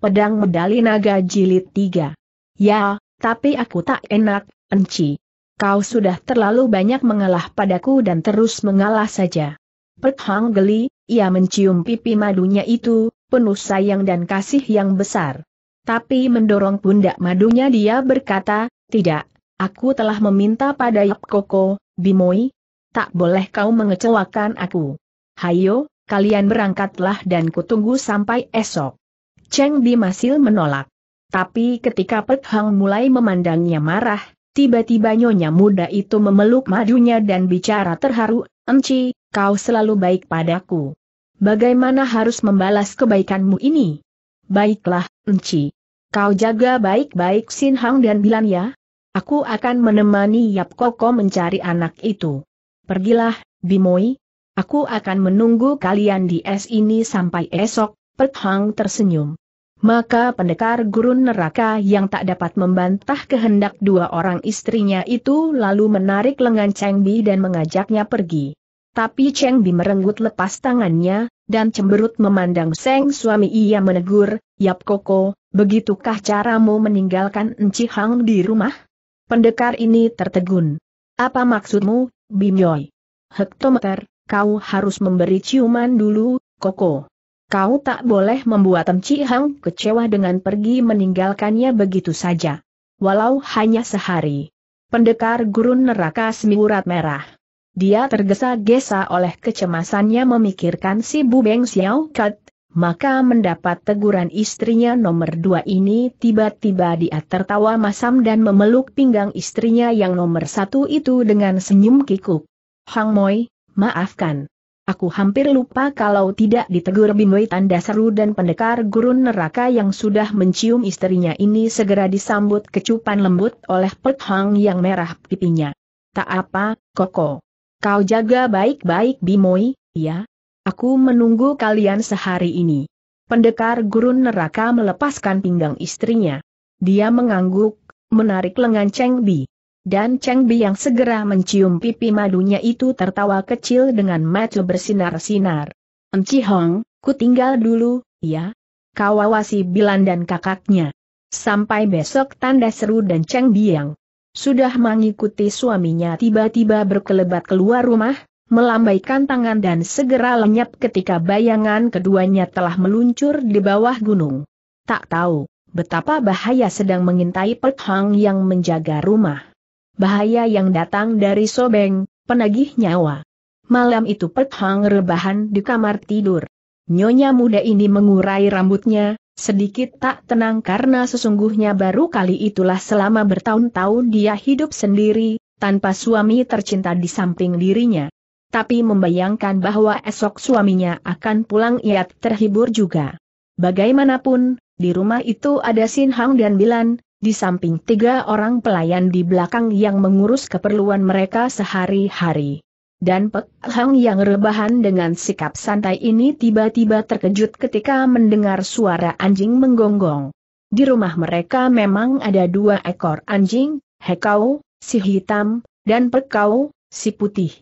Pedang Medali Naga Jilid 3. Ya, tapi aku tak enak, Enci. Kau sudah terlalu banyak mengalah padaku dan terus mengalah saja. Perhang geli, ia mencium pipi madunya itu, penuh sayang dan kasih yang besar. Tapi mendorong pundak madunya dia berkata, tidak, aku telah meminta pada Yap Koko, Bimoi. Tak boleh kau mengecewakan aku. Hayo, kalian berangkatlah dan kutunggu sampai esok. Cheng Di masih menolak. Tapi ketika Pek Hang mulai memandangnya marah, tiba-tiba nyonya muda itu memeluk madunya dan bicara terharu, Enci, kau selalu baik padaku. Bagaimana harus membalas kebaikanmu ini? Baiklah, Enci. Kau jaga baik-baik Sin Hang dan Bilan ya. Aku akan menemani Yap Koko mencari anak itu. Pergilah, Bimoi. Aku akan menunggu kalian di es ini sampai esok, Pek Hang tersenyum. Maka pendekar gurun neraka yang tak dapat membantah kehendak dua orang istrinya itu lalu menarik lengan Cheng Bi dan mengajaknya pergi. Tapi Cheng Bi merenggut lepas tangannya, dan cemberut memandang Seng suami ia menegur, Yap Koko, begitukah caramu meninggalkan Enci Hang di rumah? Pendekar ini tertegun. Apa maksudmu, Bim Yoy? Hektometer, kau harus memberi ciuman dulu, Koko. Kau tak boleh membuat Enci Hang kecewa dengan pergi meninggalkannya begitu saja. Walau hanya sehari. Pendekar gurun neraka semiurat merah. Dia tergesa-gesa oleh kecemasannya memikirkan si Bu Beng Xiao Kat, maka mendapat teguran istrinya nomor dua ini tiba-tiba dia tertawa masam dan memeluk pinggang istrinya yang nomor satu itu dengan senyum kikuk. Hang Moi, maafkan. Aku hampir lupa kalau tidak ditegur Bimwe tanda seru dan pendekar gurun neraka yang sudah mencium istrinya ini segera disambut kecupan lembut oleh Pek Hang yang merah pipinya. Tak apa, Koko. Kau jaga baik-baik Bimoi, ya? Aku menunggu kalian sehari ini. Pendekar gurun neraka melepaskan pinggang istrinya. Dia mengangguk, menarik lengan Cheng Bi. Dan Cheng Bi yang segera mencium pipi madunya itu tertawa kecil dengan mata bersinar-sinar. Enci Hong, ku tinggal dulu, ya? Kau awasi Bilan dan kakaknya. Sampai besok tanda seru dan Cheng Biang. Sudah mengikuti suaminya tiba-tiba berkelebat keluar rumah, melambaikan tangan dan segera lenyap ketika bayangan keduanya telah meluncur di bawah gunung. Tak tahu, betapa bahaya sedang mengintai Pek Hang yang menjaga rumah bahaya yang datang dari sobeng, penagih nyawa. Malam itu Pek Hang rebahan di kamar tidur. Nyonya muda ini mengurai rambutnya, sedikit tak tenang karena sesungguhnya baru kali itulah selama bertahun-tahun dia hidup sendiri, tanpa suami tercinta di samping dirinya. Tapi membayangkan bahwa esok suaminya akan pulang ia terhibur juga. Bagaimanapun, di rumah itu ada Sin Hang dan Bilan, di samping tiga orang pelayan di belakang yang mengurus keperluan mereka sehari-hari. Dan Pek Hang yang rebahan dengan sikap santai ini tiba-tiba terkejut ketika mendengar suara anjing menggonggong. Di rumah mereka memang ada dua ekor anjing, Hekau, si hitam, dan Pekau, si putih.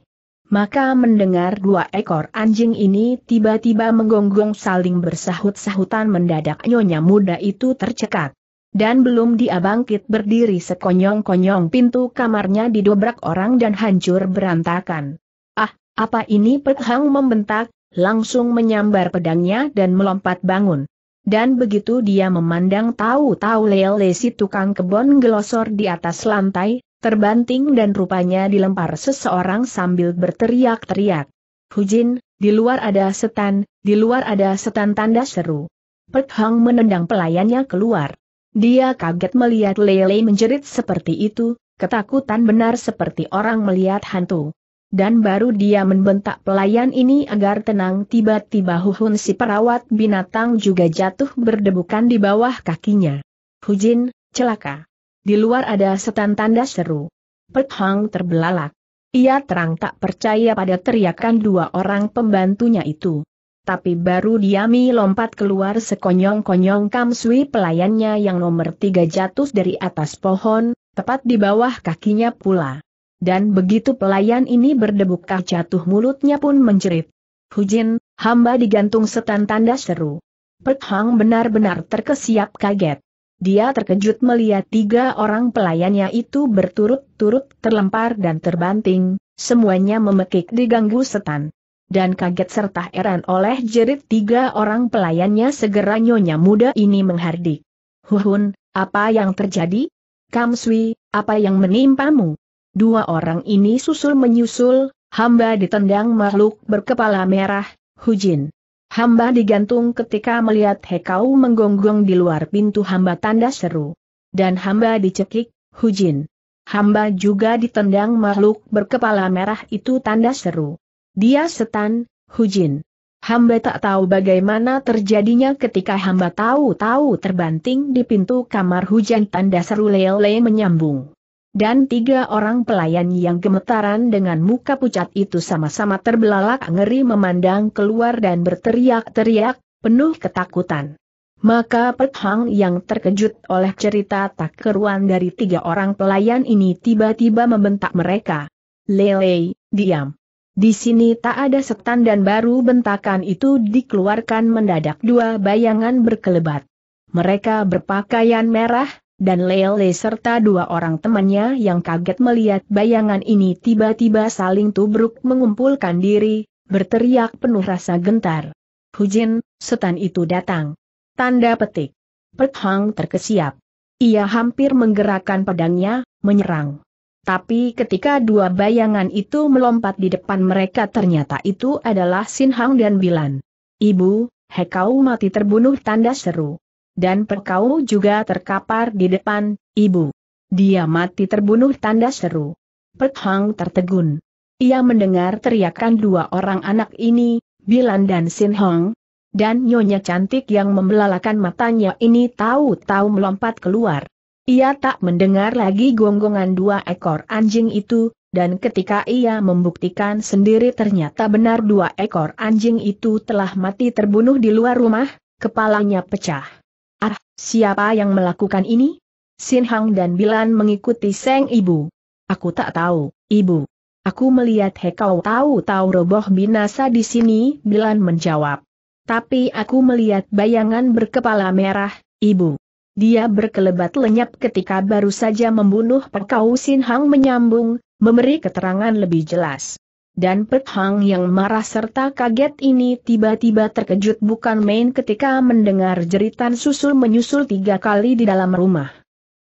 Maka mendengar dua ekor anjing ini tiba-tiba menggonggong saling bersahut-sahutan mendadak nyonya muda itu tercekat. Dan belum dia bangkit berdiri sekonyong-konyong pintu kamarnya didobrak orang dan hancur berantakan. Ah, apa ini Pek membentak, langsung menyambar pedangnya dan melompat bangun. Dan begitu dia memandang tahu-tahu lele si tukang kebon gelosor di atas lantai, terbanting dan rupanya dilempar seseorang sambil berteriak-teriak. Hujin, di luar ada setan, di luar ada setan tanda seru. Pek menendang pelayannya keluar. Dia kaget melihat Lele menjerit seperti itu, ketakutan benar seperti orang melihat hantu. Dan baru dia membentak pelayan ini agar tenang tiba-tiba Huhun si perawat binatang juga jatuh berdebukan di bawah kakinya. Hujin, celaka. Di luar ada setan tanda seru. Pek terbelalak. Ia terang tak percaya pada teriakan dua orang pembantunya itu tapi baru Diami lompat keluar sekonyong-konyong Kamsui pelayannya yang nomor tiga jatuh dari atas pohon, tepat di bawah kakinya pula. Dan begitu pelayan ini berdebuk kah jatuh mulutnya pun menjerit. Hujin, hamba digantung setan tanda seru. Pek benar-benar terkesiap kaget. Dia terkejut melihat tiga orang pelayannya itu berturut-turut terlempar dan terbanting, semuanya memekik diganggu setan dan kaget serta heran oleh jerit tiga orang pelayannya segera nyonya muda ini menghardik. Huhun, apa yang terjadi? Kamswi, apa yang menimpamu? Dua orang ini susul menyusul, hamba ditendang makhluk berkepala merah, Hujin. Hamba digantung ketika melihat Hekau menggonggong di luar pintu hamba tanda seru. Dan hamba dicekik, Hujin. Hamba juga ditendang makhluk berkepala merah itu tanda seru. Dia setan, Hujin. Hamba tak tahu bagaimana terjadinya ketika hamba tahu-tahu terbanting di pintu kamar hujan tanda seru lele menyambung. Dan tiga orang pelayan yang gemetaran dengan muka pucat itu sama-sama terbelalak ngeri memandang keluar dan berteriak-teriak, penuh ketakutan. Maka Pek yang terkejut oleh cerita tak keruan dari tiga orang pelayan ini tiba-tiba membentak mereka. Lele, diam. Di sini tak ada setan dan baru bentakan itu dikeluarkan mendadak dua bayangan berkelebat. Mereka berpakaian merah, dan Lele serta dua orang temannya yang kaget melihat bayangan ini tiba-tiba saling tubruk mengumpulkan diri, berteriak penuh rasa gentar. Hujin, setan itu datang. Tanda petik. Perthang terkesiap. Ia hampir menggerakkan pedangnya, menyerang. Tapi ketika dua bayangan itu melompat di depan mereka ternyata itu adalah Sin Hang dan Bilan. Ibu, Hekau mati terbunuh tanda seru. Dan Perkau juga terkapar di depan, ibu. Dia mati terbunuh tanda seru. Hang tertegun. Ia mendengar teriakan dua orang anak ini, Bilan dan Sin Hong. Dan nyonya cantik yang membelalakan matanya ini tahu-tahu melompat keluar. Ia tak mendengar lagi gonggongan dua ekor anjing itu, dan ketika ia membuktikan sendiri ternyata benar dua ekor anjing itu telah mati terbunuh di luar rumah, kepalanya pecah. Ah, siapa yang melakukan ini? Sin Hang dan Bilan mengikuti Seng Ibu. Aku tak tahu, Ibu. Aku melihat Hekau tahu-tahu roboh binasa di sini, Bilan menjawab. Tapi aku melihat bayangan berkepala merah, Ibu. Dia berkelebat lenyap ketika baru saja membunuh Pekau Sin Hang menyambung, memberi keterangan lebih jelas. Dan Pek Hang yang marah serta kaget ini tiba-tiba terkejut bukan main ketika mendengar jeritan susul menyusul tiga kali di dalam rumah.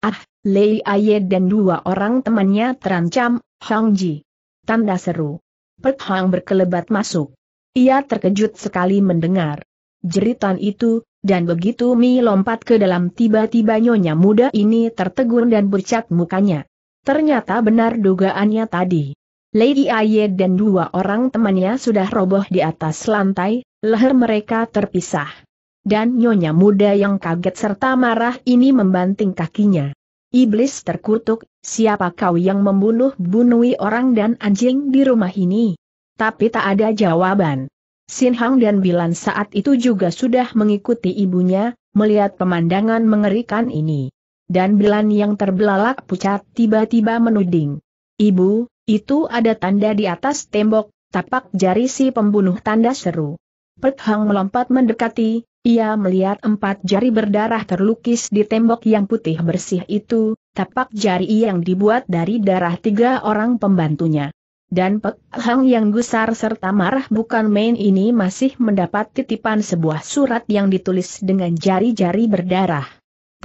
Ah, Lei Aye dan dua orang temannya terancam, Hang Ji. Tanda seru. Pek Hang berkelebat masuk. Ia terkejut sekali mendengar jeritan itu, dan begitu Mi lompat ke dalam tiba-tiba nyonya muda ini tertegun dan bercat mukanya. Ternyata benar dugaannya tadi. Lady Aye dan dua orang temannya sudah roboh di atas lantai, leher mereka terpisah. Dan nyonya muda yang kaget serta marah ini membanting kakinya. Iblis terkutuk, siapa kau yang membunuh bunuhi orang dan anjing di rumah ini? Tapi tak ada jawaban. Sin Hang dan Bilan saat itu juga sudah mengikuti ibunya, melihat pemandangan mengerikan ini. Dan Bilan yang terbelalak pucat tiba-tiba menuding. Ibu, itu ada tanda di atas tembok, tapak jari si pembunuh tanda seru. Pek Hang melompat mendekati, ia melihat empat jari berdarah terlukis di tembok yang putih bersih itu, tapak jari yang dibuat dari darah tiga orang pembantunya dan Pek Hang yang gusar serta marah bukan main ini masih mendapat titipan sebuah surat yang ditulis dengan jari-jari berdarah.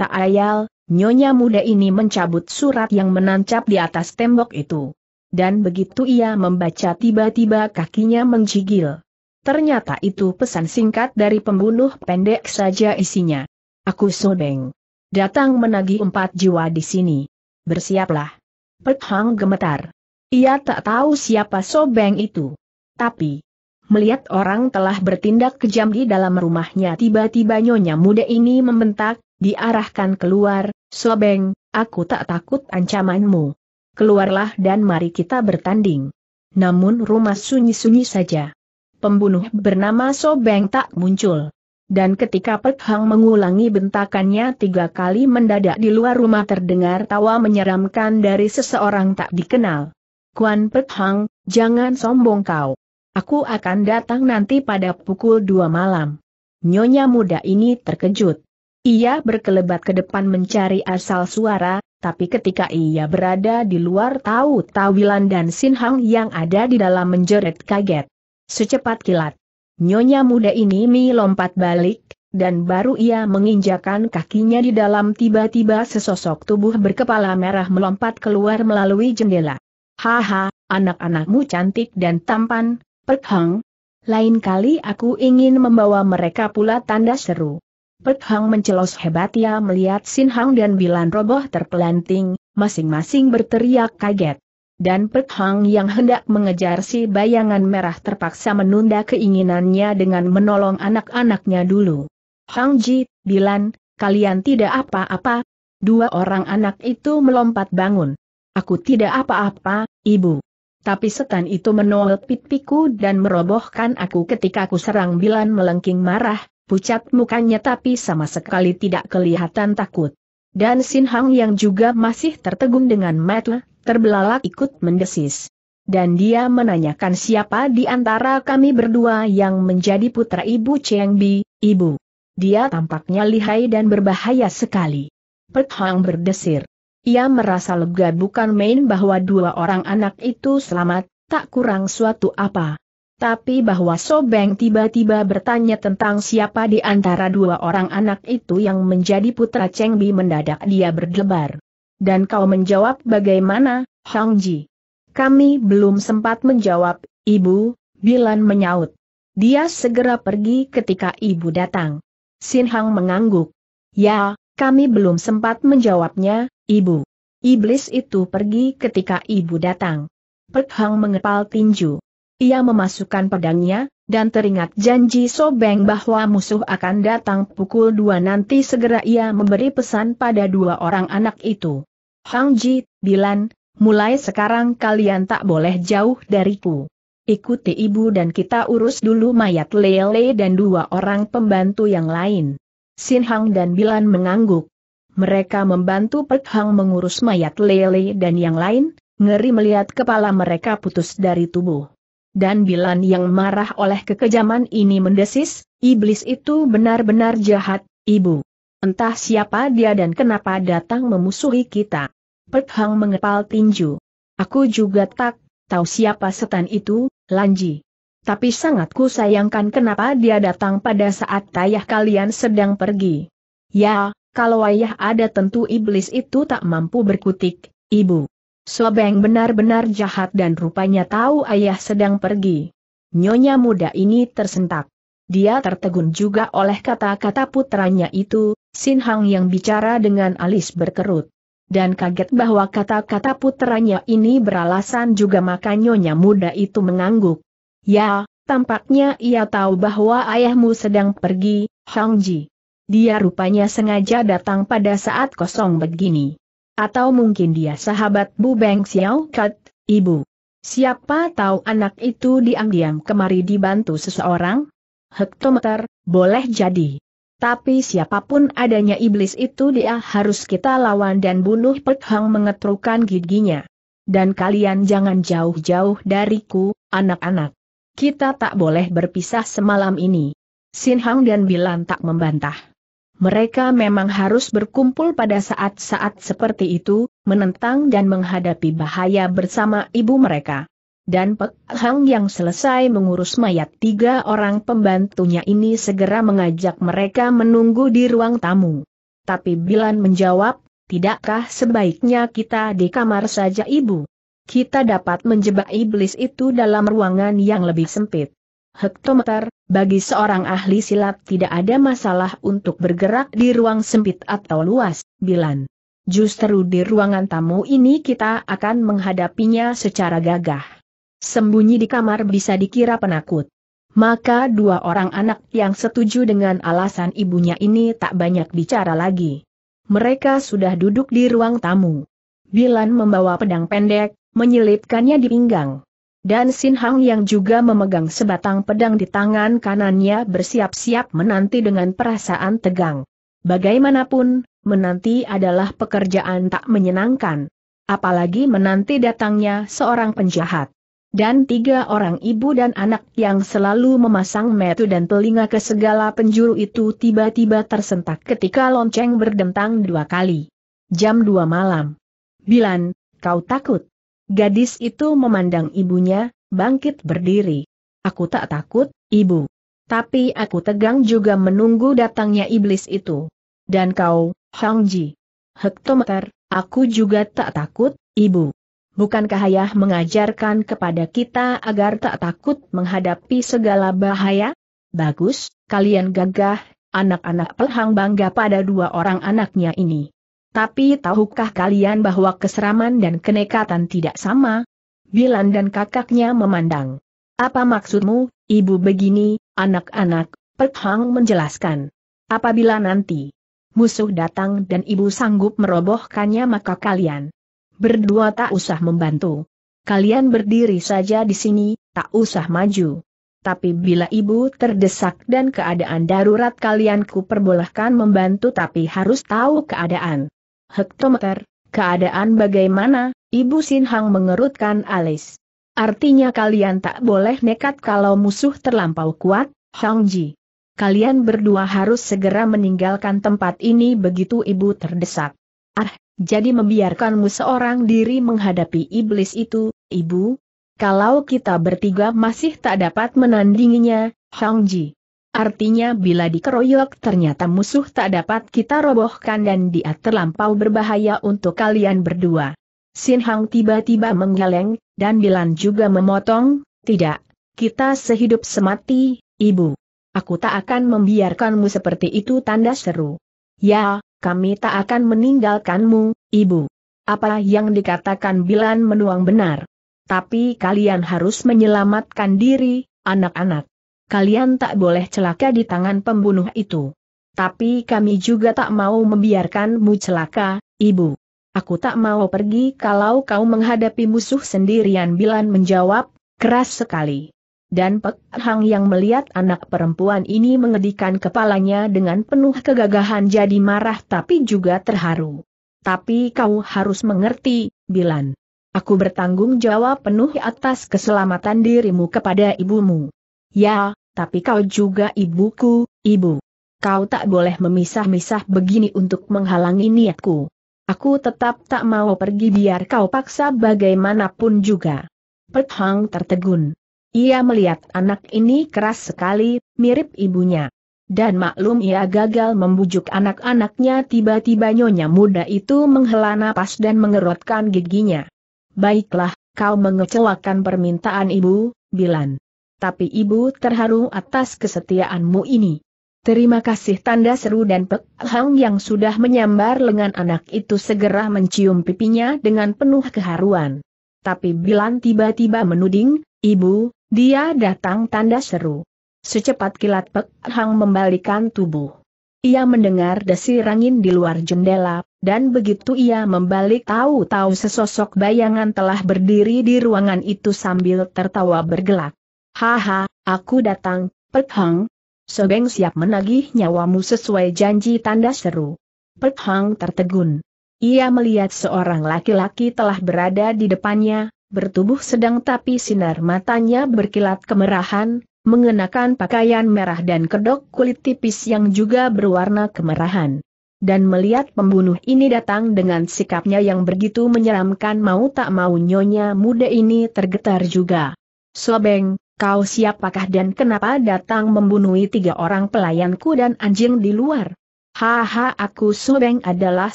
Tak ayal, nyonya muda ini mencabut surat yang menancap di atas tembok itu. Dan begitu ia membaca tiba-tiba kakinya menggigil. Ternyata itu pesan singkat dari pembunuh pendek saja isinya. Aku sobeng. Datang menagi empat jiwa di sini. Bersiaplah. Pek Hang gemetar. Ia tak tahu siapa Sobeng itu. Tapi, melihat orang telah bertindak kejam di dalam rumahnya tiba-tiba nyonya muda ini membentak, diarahkan keluar, Sobeng, aku tak takut ancamanmu. Keluarlah dan mari kita bertanding. Namun rumah sunyi-sunyi saja. Pembunuh bernama Sobeng tak muncul. Dan ketika Pek Hang mengulangi bentakannya tiga kali mendadak di luar rumah terdengar tawa menyeramkan dari seseorang tak dikenal. Kuan Pek Hang, jangan sombong kau. Aku akan datang nanti pada pukul dua malam. Nyonya muda ini terkejut. Ia berkelebat ke depan mencari asal suara, tapi ketika ia berada di luar tahu Tawilan dan Sin Hang yang ada di dalam menjerit kaget. Secepat kilat. Nyonya muda ini melompat balik, dan baru ia menginjakan kakinya di dalam tiba-tiba sesosok tubuh berkepala merah melompat keluar melalui jendela. Haha, anak-anakmu cantik dan tampan, Perkhang. Lain kali aku ingin membawa mereka pula tanda seru. Perkhang mencelos hebat ia melihat Sin Hang dan Bilan roboh terpelanting, masing-masing berteriak kaget. Dan Perkhang yang hendak mengejar si bayangan merah terpaksa menunda keinginannya dengan menolong anak-anaknya dulu. Hang Ji, Bilan, kalian tidak apa-apa. Dua orang anak itu melompat bangun. Aku tidak apa-apa, ibu. Tapi setan itu menolak pipiku dan merobohkan aku ketika aku serang Bilan melengking marah, pucat mukanya tapi sama sekali tidak kelihatan takut. Dan Sin Hang yang juga masih tertegun dengan mata, terbelalak ikut mendesis. Dan dia menanyakan siapa di antara kami berdua yang menjadi putra ibu Cheng Bi, ibu. Dia tampaknya lihai dan berbahaya sekali. Pek Hang berdesir. Ia merasa lega bukan main bahwa dua orang anak itu selamat, tak kurang suatu apa. Tapi bahwa Sobeng tiba-tiba bertanya tentang siapa di antara dua orang anak itu yang menjadi putra Cheng Bi mendadak dia berdebar. Dan kau menjawab bagaimana, Hong Ji? Kami belum sempat menjawab, Ibu, Bilan menyaut. Dia segera pergi ketika Ibu datang. Sin Hang mengangguk. Ya, kami belum sempat menjawabnya, Ibu. Iblis itu pergi ketika ibu datang. Pek Hang mengepal tinju. Ia memasukkan pedangnya, dan teringat janji Sobeng bahwa musuh akan datang pukul dua nanti segera ia memberi pesan pada dua orang anak itu. Hang Ji, Bilan, mulai sekarang kalian tak boleh jauh dariku. Ikuti ibu dan kita urus dulu mayat Lele dan dua orang pembantu yang lain. Sin Hang dan Bilan mengangguk. Mereka membantu Pek Hang mengurus mayat Lele dan yang lain, ngeri melihat kepala mereka putus dari tubuh. Dan Bilan yang marah oleh kekejaman ini mendesis, iblis itu benar-benar jahat, ibu. Entah siapa dia dan kenapa datang memusuhi kita. Pek Hang mengepal tinju. Aku juga tak tahu siapa setan itu, Lanji. Tapi sangat ku sayangkan kenapa dia datang pada saat ayah kalian sedang pergi. Ya, kalau ayah ada tentu iblis itu tak mampu berkutik, ibu. Sobeng benar-benar jahat dan rupanya tahu ayah sedang pergi. Nyonya muda ini tersentak. Dia tertegun juga oleh kata-kata putranya itu, Sin Hang yang bicara dengan alis berkerut. Dan kaget bahwa kata-kata putranya ini beralasan juga maka nyonya muda itu mengangguk. Ya, tampaknya ia tahu bahwa ayahmu sedang pergi, Hang Ji. Dia rupanya sengaja datang pada saat kosong begini. Atau mungkin dia sahabat Bu Beng Xiao Kat, ibu. Siapa tahu anak itu diam-diam kemari dibantu seseorang? Hektometer, boleh jadi. Tapi siapapun adanya iblis itu dia harus kita lawan dan bunuh Pek Hang mengetrukan giginya. Dan kalian jangan jauh-jauh dariku, anak-anak. Kita tak boleh berpisah semalam ini. Sin Hang dan Bilan tak membantah mereka memang harus berkumpul pada saat-saat seperti itu, menentang dan menghadapi bahaya bersama ibu mereka. Dan Pek Hang yang selesai mengurus mayat tiga orang pembantunya ini segera mengajak mereka menunggu di ruang tamu. Tapi Bilan menjawab, tidakkah sebaiknya kita di kamar saja ibu? Kita dapat menjebak iblis itu dalam ruangan yang lebih sempit hektometer, bagi seorang ahli silat tidak ada masalah untuk bergerak di ruang sempit atau luas, Bilan. Justru di ruangan tamu ini kita akan menghadapinya secara gagah. Sembunyi di kamar bisa dikira penakut. Maka dua orang anak yang setuju dengan alasan ibunya ini tak banyak bicara lagi. Mereka sudah duduk di ruang tamu. Bilan membawa pedang pendek, menyelipkannya di pinggang. Dan Sin Hang yang juga memegang sebatang pedang di tangan kanannya bersiap-siap menanti dengan perasaan tegang. Bagaimanapun, menanti adalah pekerjaan tak menyenangkan. Apalagi menanti datangnya seorang penjahat. Dan tiga orang ibu dan anak yang selalu memasang metu dan telinga ke segala penjuru itu tiba-tiba tersentak ketika lonceng berdentang dua kali. Jam dua malam. Bilan, kau takut? Gadis itu memandang ibunya, bangkit berdiri. Aku tak takut, ibu. Tapi aku tegang juga menunggu datangnya iblis itu. Dan kau, Hang Ji. Hektometer, aku juga tak takut, ibu. Bukankah ayah mengajarkan kepada kita agar tak takut menghadapi segala bahaya? Bagus, kalian gagah, anak-anak pelhang bangga pada dua orang anaknya ini. Tapi tahukah kalian bahwa keseraman dan kenekatan tidak sama? Bilan dan kakaknya memandang. Apa maksudmu, ibu begini, anak-anak, Hang menjelaskan. Apabila nanti musuh datang dan ibu sanggup merobohkannya maka kalian berdua tak usah membantu. Kalian berdiri saja di sini, tak usah maju. Tapi bila ibu terdesak dan keadaan darurat kalian kuperbolehkan membantu tapi harus tahu keadaan hektometer, keadaan bagaimana, Ibu Sinhang mengerutkan alis. Artinya kalian tak boleh nekat kalau musuh terlampau kuat, Hongji. Ji. Kalian berdua harus segera meninggalkan tempat ini begitu ibu terdesak. Ah, jadi membiarkanmu seorang diri menghadapi iblis itu, ibu? Kalau kita bertiga masih tak dapat menandinginya, Hongji. Ji. Artinya bila dikeroyok ternyata musuh tak dapat kita robohkan dan dia terlampau berbahaya untuk kalian berdua. Sin Hang tiba-tiba menggeleng, dan Bilan juga memotong, tidak, kita sehidup semati, ibu. Aku tak akan membiarkanmu seperti itu tanda seru. Ya, kami tak akan meninggalkanmu, ibu. Apa yang dikatakan Bilan menuang benar. Tapi kalian harus menyelamatkan diri, anak-anak kalian tak boleh celaka di tangan pembunuh itu. Tapi kami juga tak mau membiarkanmu celaka, ibu. Aku tak mau pergi kalau kau menghadapi musuh sendirian Bilan menjawab, keras sekali. Dan Pek Hang yang melihat anak perempuan ini mengedikan kepalanya dengan penuh kegagahan jadi marah tapi juga terharu. Tapi kau harus mengerti, Bilan. Aku bertanggung jawab penuh atas keselamatan dirimu kepada ibumu. Ya, tapi kau juga ibuku, ibu. Kau tak boleh memisah-misah begini untuk menghalangi niatku. Aku tetap tak mau pergi biar kau paksa bagaimanapun juga. Pet Hang tertegun. Ia melihat anak ini keras sekali, mirip ibunya. Dan maklum ia gagal membujuk anak-anaknya tiba-tiba nyonya muda itu menghela napas dan mengerutkan giginya. Baiklah, kau mengecewakan permintaan ibu, Bilan tapi ibu terharu atas kesetiaanmu ini. Terima kasih tanda seru dan Pek Hang yang sudah menyambar lengan anak itu segera mencium pipinya dengan penuh keharuan. Tapi Bilan tiba-tiba menuding, ibu, dia datang tanda seru. Secepat kilat Pek Hang membalikan tubuh. Ia mendengar desir angin di luar jendela, dan begitu ia membalik tahu-tahu sesosok bayangan telah berdiri di ruangan itu sambil tertawa bergelak. Haha, aku datang, Pek Hang. Sobeng siap menagih nyawamu sesuai janji tanda seru. Pek Hang tertegun. Ia melihat seorang laki-laki telah berada di depannya, bertubuh sedang tapi sinar matanya berkilat kemerahan, mengenakan pakaian merah dan kedok kulit tipis yang juga berwarna kemerahan. Dan melihat pembunuh ini datang dengan sikapnya yang begitu menyeramkan mau tak mau nyonya muda ini tergetar juga. Sobeng, Kau siapakah dan kenapa datang membunuh tiga orang pelayanku dan anjing di luar? Haha aku Sobeng adalah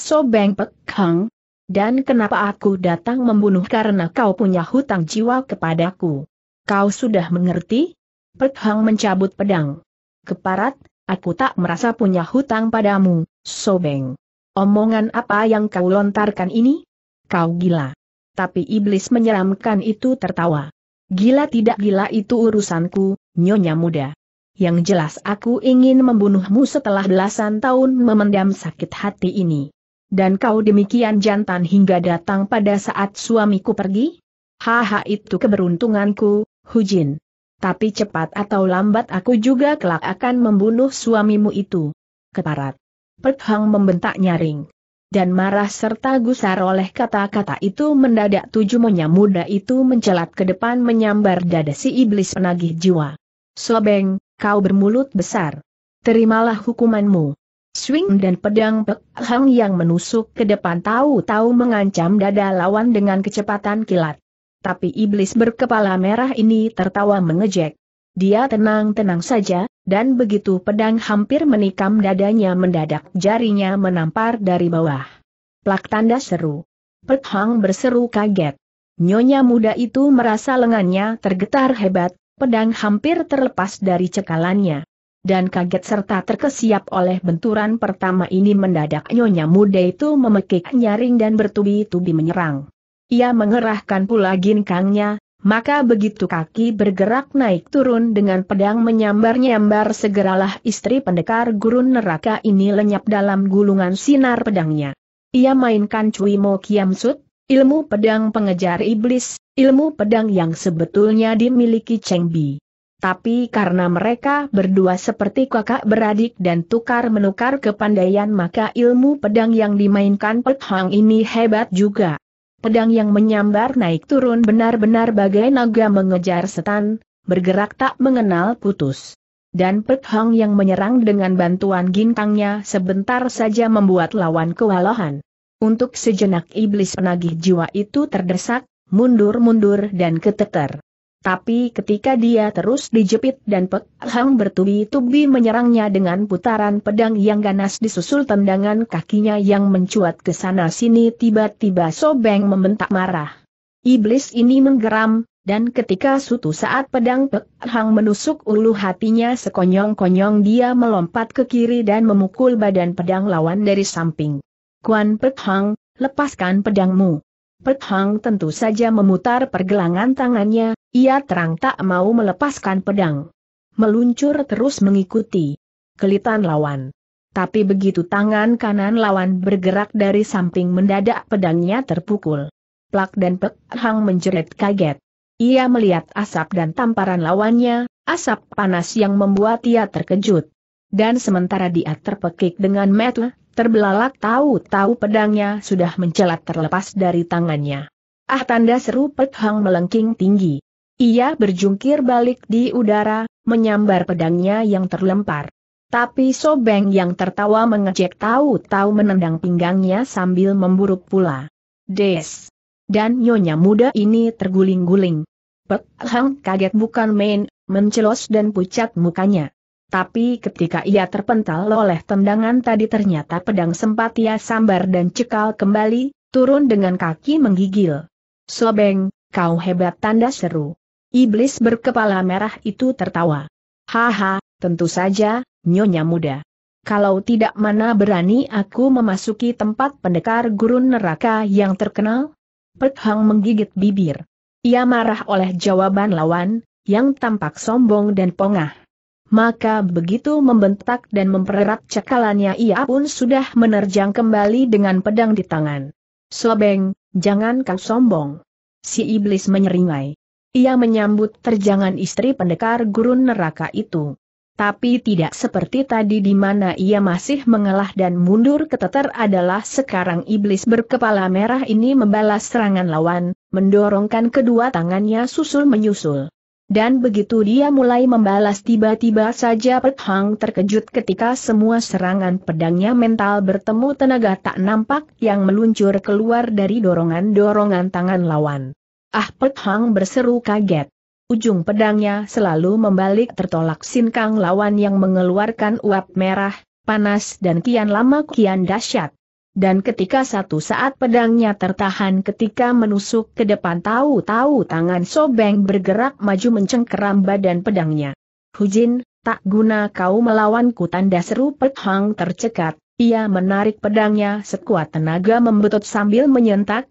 Sobeng Pekhang. Dan kenapa aku datang membunuh karena kau punya hutang jiwa kepadaku. Kau sudah mengerti? Pekhang mencabut pedang. Keparat, aku tak merasa punya hutang padamu, Sobeng. Omongan apa yang kau lontarkan ini? Kau gila. Tapi iblis menyeramkan itu tertawa. Gila tidak gila itu urusanku, nyonya muda. Yang jelas aku ingin membunuhmu setelah belasan tahun memendam sakit hati ini. Dan kau demikian jantan hingga datang pada saat suamiku pergi? Haha itu keberuntunganku, Hujin. Tapi cepat atau lambat aku juga kelak akan membunuh suamimu itu. Keparat. Perthang membentak nyaring dan marah serta gusar oleh kata-kata itu mendadak tujuh monya muda itu mencelat ke depan menyambar dada si iblis penagih jiwa. Sobeng, kau bermulut besar. Terimalah hukumanmu. Swing dan pedang Pek yang menusuk ke depan tahu-tahu mengancam dada lawan dengan kecepatan kilat. Tapi iblis berkepala merah ini tertawa mengejek. Dia tenang-tenang saja, dan begitu pedang hampir menikam dadanya mendadak jarinya menampar dari bawah. Plak tanda seru. Pet Hang berseru kaget. Nyonya muda itu merasa lengannya tergetar hebat, pedang hampir terlepas dari cekalannya. Dan kaget serta terkesiap oleh benturan pertama ini mendadak nyonya muda itu memekik nyaring dan bertubi-tubi menyerang. Ia mengerahkan pula ginkangnya, maka begitu kaki bergerak naik turun dengan pedang menyambar-nyambar segeralah istri pendekar gurun neraka ini lenyap dalam gulungan sinar pedangnya. Ia mainkan Cui Mo Kiam Sut, ilmu pedang pengejar iblis, ilmu pedang yang sebetulnya dimiliki Cheng Bi. Tapi karena mereka berdua seperti kakak beradik dan tukar-menukar kepandaian maka ilmu pedang yang dimainkan Pek Hang ini hebat juga. Pedang yang menyambar naik turun benar-benar bagai naga mengejar setan, bergerak tak mengenal putus. Dan Pek Hong yang menyerang dengan bantuan gintangnya sebentar saja membuat lawan kewalahan. Untuk sejenak iblis penagih jiwa itu terdesak, mundur-mundur dan keteter. Tapi ketika dia terus dijepit dan Pek Hang bertubi-tubi menyerangnya dengan putaran pedang yang ganas disusul tendangan kakinya yang mencuat ke sana sini tiba-tiba Sobeng membentak marah. Iblis ini menggeram, dan ketika suatu saat pedang Pek Hang menusuk ulu hatinya sekonyong-konyong dia melompat ke kiri dan memukul badan pedang lawan dari samping. Kuan Pek Hang, lepaskan pedangmu. Pek Hang tentu saja memutar pergelangan tangannya, ia terang tak mau melepaskan pedang. Meluncur terus mengikuti. Kelitan lawan. Tapi begitu tangan kanan lawan bergerak dari samping mendadak pedangnya terpukul. Plak dan Pek Hang menjerit kaget. Ia melihat asap dan tamparan lawannya, asap panas yang membuat ia terkejut. Dan sementara dia terpekik dengan metu, terbelalak tahu-tahu pedangnya sudah mencelat terlepas dari tangannya. Ah tanda seru Pek Hang melengking tinggi. Ia berjungkir balik di udara, menyambar pedangnya yang terlempar. Tapi Sobeng yang tertawa mengejek tahu-tahu menendang pinggangnya sambil memburuk pula. Des! Dan nyonya muda ini terguling-guling. Pek kaget bukan main, mencelos dan pucat mukanya. Tapi ketika ia terpental oleh tendangan tadi ternyata pedang sempat ia sambar dan cekal kembali, turun dengan kaki menggigil. Sobeng, kau hebat tanda seru. Iblis berkepala merah itu tertawa. Haha, tentu saja, nyonya muda. Kalau tidak mana berani aku memasuki tempat pendekar gurun neraka yang terkenal? Pek Hang menggigit bibir. Ia marah oleh jawaban lawan, yang tampak sombong dan pongah. Maka begitu membentak dan mempererat cekalannya ia pun sudah menerjang kembali dengan pedang di tangan. Sobeng, jangan kau sombong. Si iblis menyeringai. Ia menyambut terjangan istri pendekar gurun neraka itu. Tapi tidak seperti tadi di mana ia masih mengalah dan mundur ke keteter adalah sekarang iblis berkepala merah ini membalas serangan lawan, mendorongkan kedua tangannya susul-menyusul. Dan begitu dia mulai membalas tiba-tiba saja Pet terkejut ketika semua serangan pedangnya mental bertemu tenaga tak nampak yang meluncur keluar dari dorongan-dorongan tangan lawan. Ah Pek Hang berseru kaget. Ujung pedangnya selalu membalik tertolak sinkang lawan yang mengeluarkan uap merah, panas dan kian lama kian dahsyat. Dan ketika satu saat pedangnya tertahan ketika menusuk ke depan tahu-tahu tangan Sobeng bergerak maju mencengkeram badan pedangnya. Hujin, tak guna kau melawanku tanda seru Pek Hang tercekat, ia menarik pedangnya sekuat tenaga membetot sambil menyentak,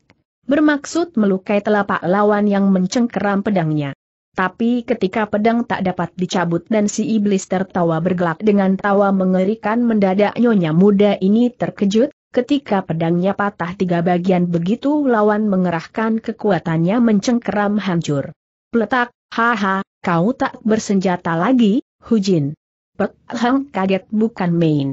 bermaksud melukai telapak lawan yang mencengkeram pedangnya. Tapi ketika pedang tak dapat dicabut dan si iblis tertawa bergelak dengan tawa mengerikan mendadak nyonya muda ini terkejut, ketika pedangnya patah tiga bagian begitu lawan mengerahkan kekuatannya mencengkeram hancur. Peletak, haha, kau tak bersenjata lagi, Hujin. Pek Hang kaget bukan main.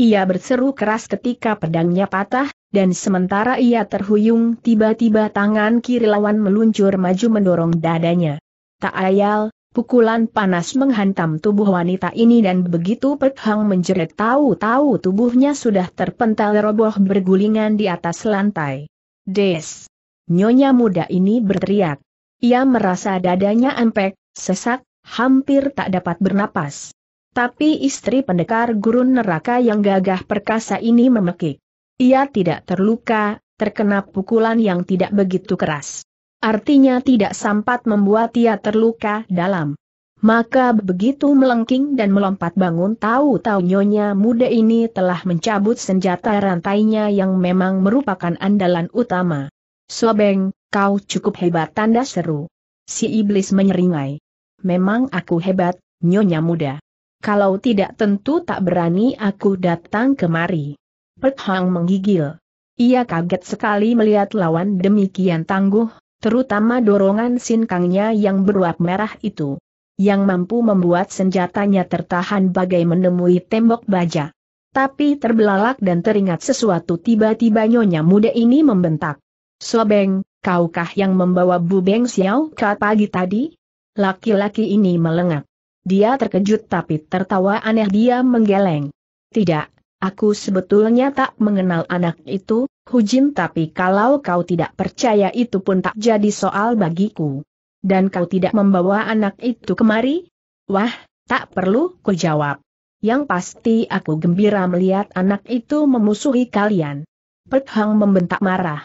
Ia berseru keras ketika pedangnya patah, dan sementara ia terhuyung tiba-tiba tangan kiri lawan meluncur maju mendorong dadanya. Tak ayal, pukulan panas menghantam tubuh wanita ini dan begitu pekhang menjerit tahu-tahu tubuhnya sudah terpental roboh bergulingan di atas lantai. Des! Nyonya muda ini berteriak. Ia merasa dadanya empek, sesak, hampir tak dapat bernapas. Tapi istri pendekar gurun neraka yang gagah perkasa ini memekik. Ia tidak terluka, terkena pukulan yang tidak begitu keras. Artinya tidak sempat membuat ia terluka dalam. Maka begitu melengking dan melompat bangun tahu-tahu nyonya muda ini telah mencabut senjata rantainya yang memang merupakan andalan utama. Sobeng, kau cukup hebat tanda seru. Si iblis menyeringai. Memang aku hebat, nyonya muda. Kalau tidak tentu tak berani aku datang kemari. Pek Hang menggigil. Ia kaget sekali melihat lawan demikian tangguh, terutama dorongan sinkangnya yang beruap merah itu. Yang mampu membuat senjatanya tertahan bagai menemui tembok baja. Tapi terbelalak dan teringat sesuatu tiba-tiba nyonya muda ini membentak. Sobeng, kaukah yang membawa Bu Beng Xiao ke pagi tadi? Laki-laki ini melengak. Dia terkejut tapi tertawa aneh dia menggeleng. Tidak, Aku sebetulnya tak mengenal anak itu, Hujin tapi kalau kau tidak percaya itu pun tak jadi soal bagiku. Dan kau tidak membawa anak itu kemari? Wah, tak perlu ku jawab. Yang pasti aku gembira melihat anak itu memusuhi kalian. Pek membentak marah.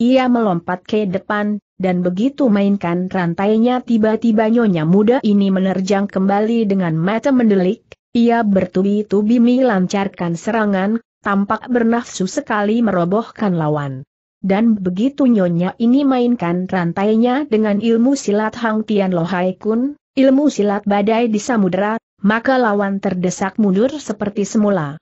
Ia melompat ke depan, dan begitu mainkan rantainya tiba-tiba nyonya muda ini menerjang kembali dengan mata mendelik, ia bertubi-tubi melancarkan serangan, tampak bernafsu sekali merobohkan lawan. Dan begitu nyonya ini mainkan rantainya dengan ilmu silat Hang Tian Lohai Kun, ilmu silat badai di samudera, maka lawan terdesak mundur seperti semula.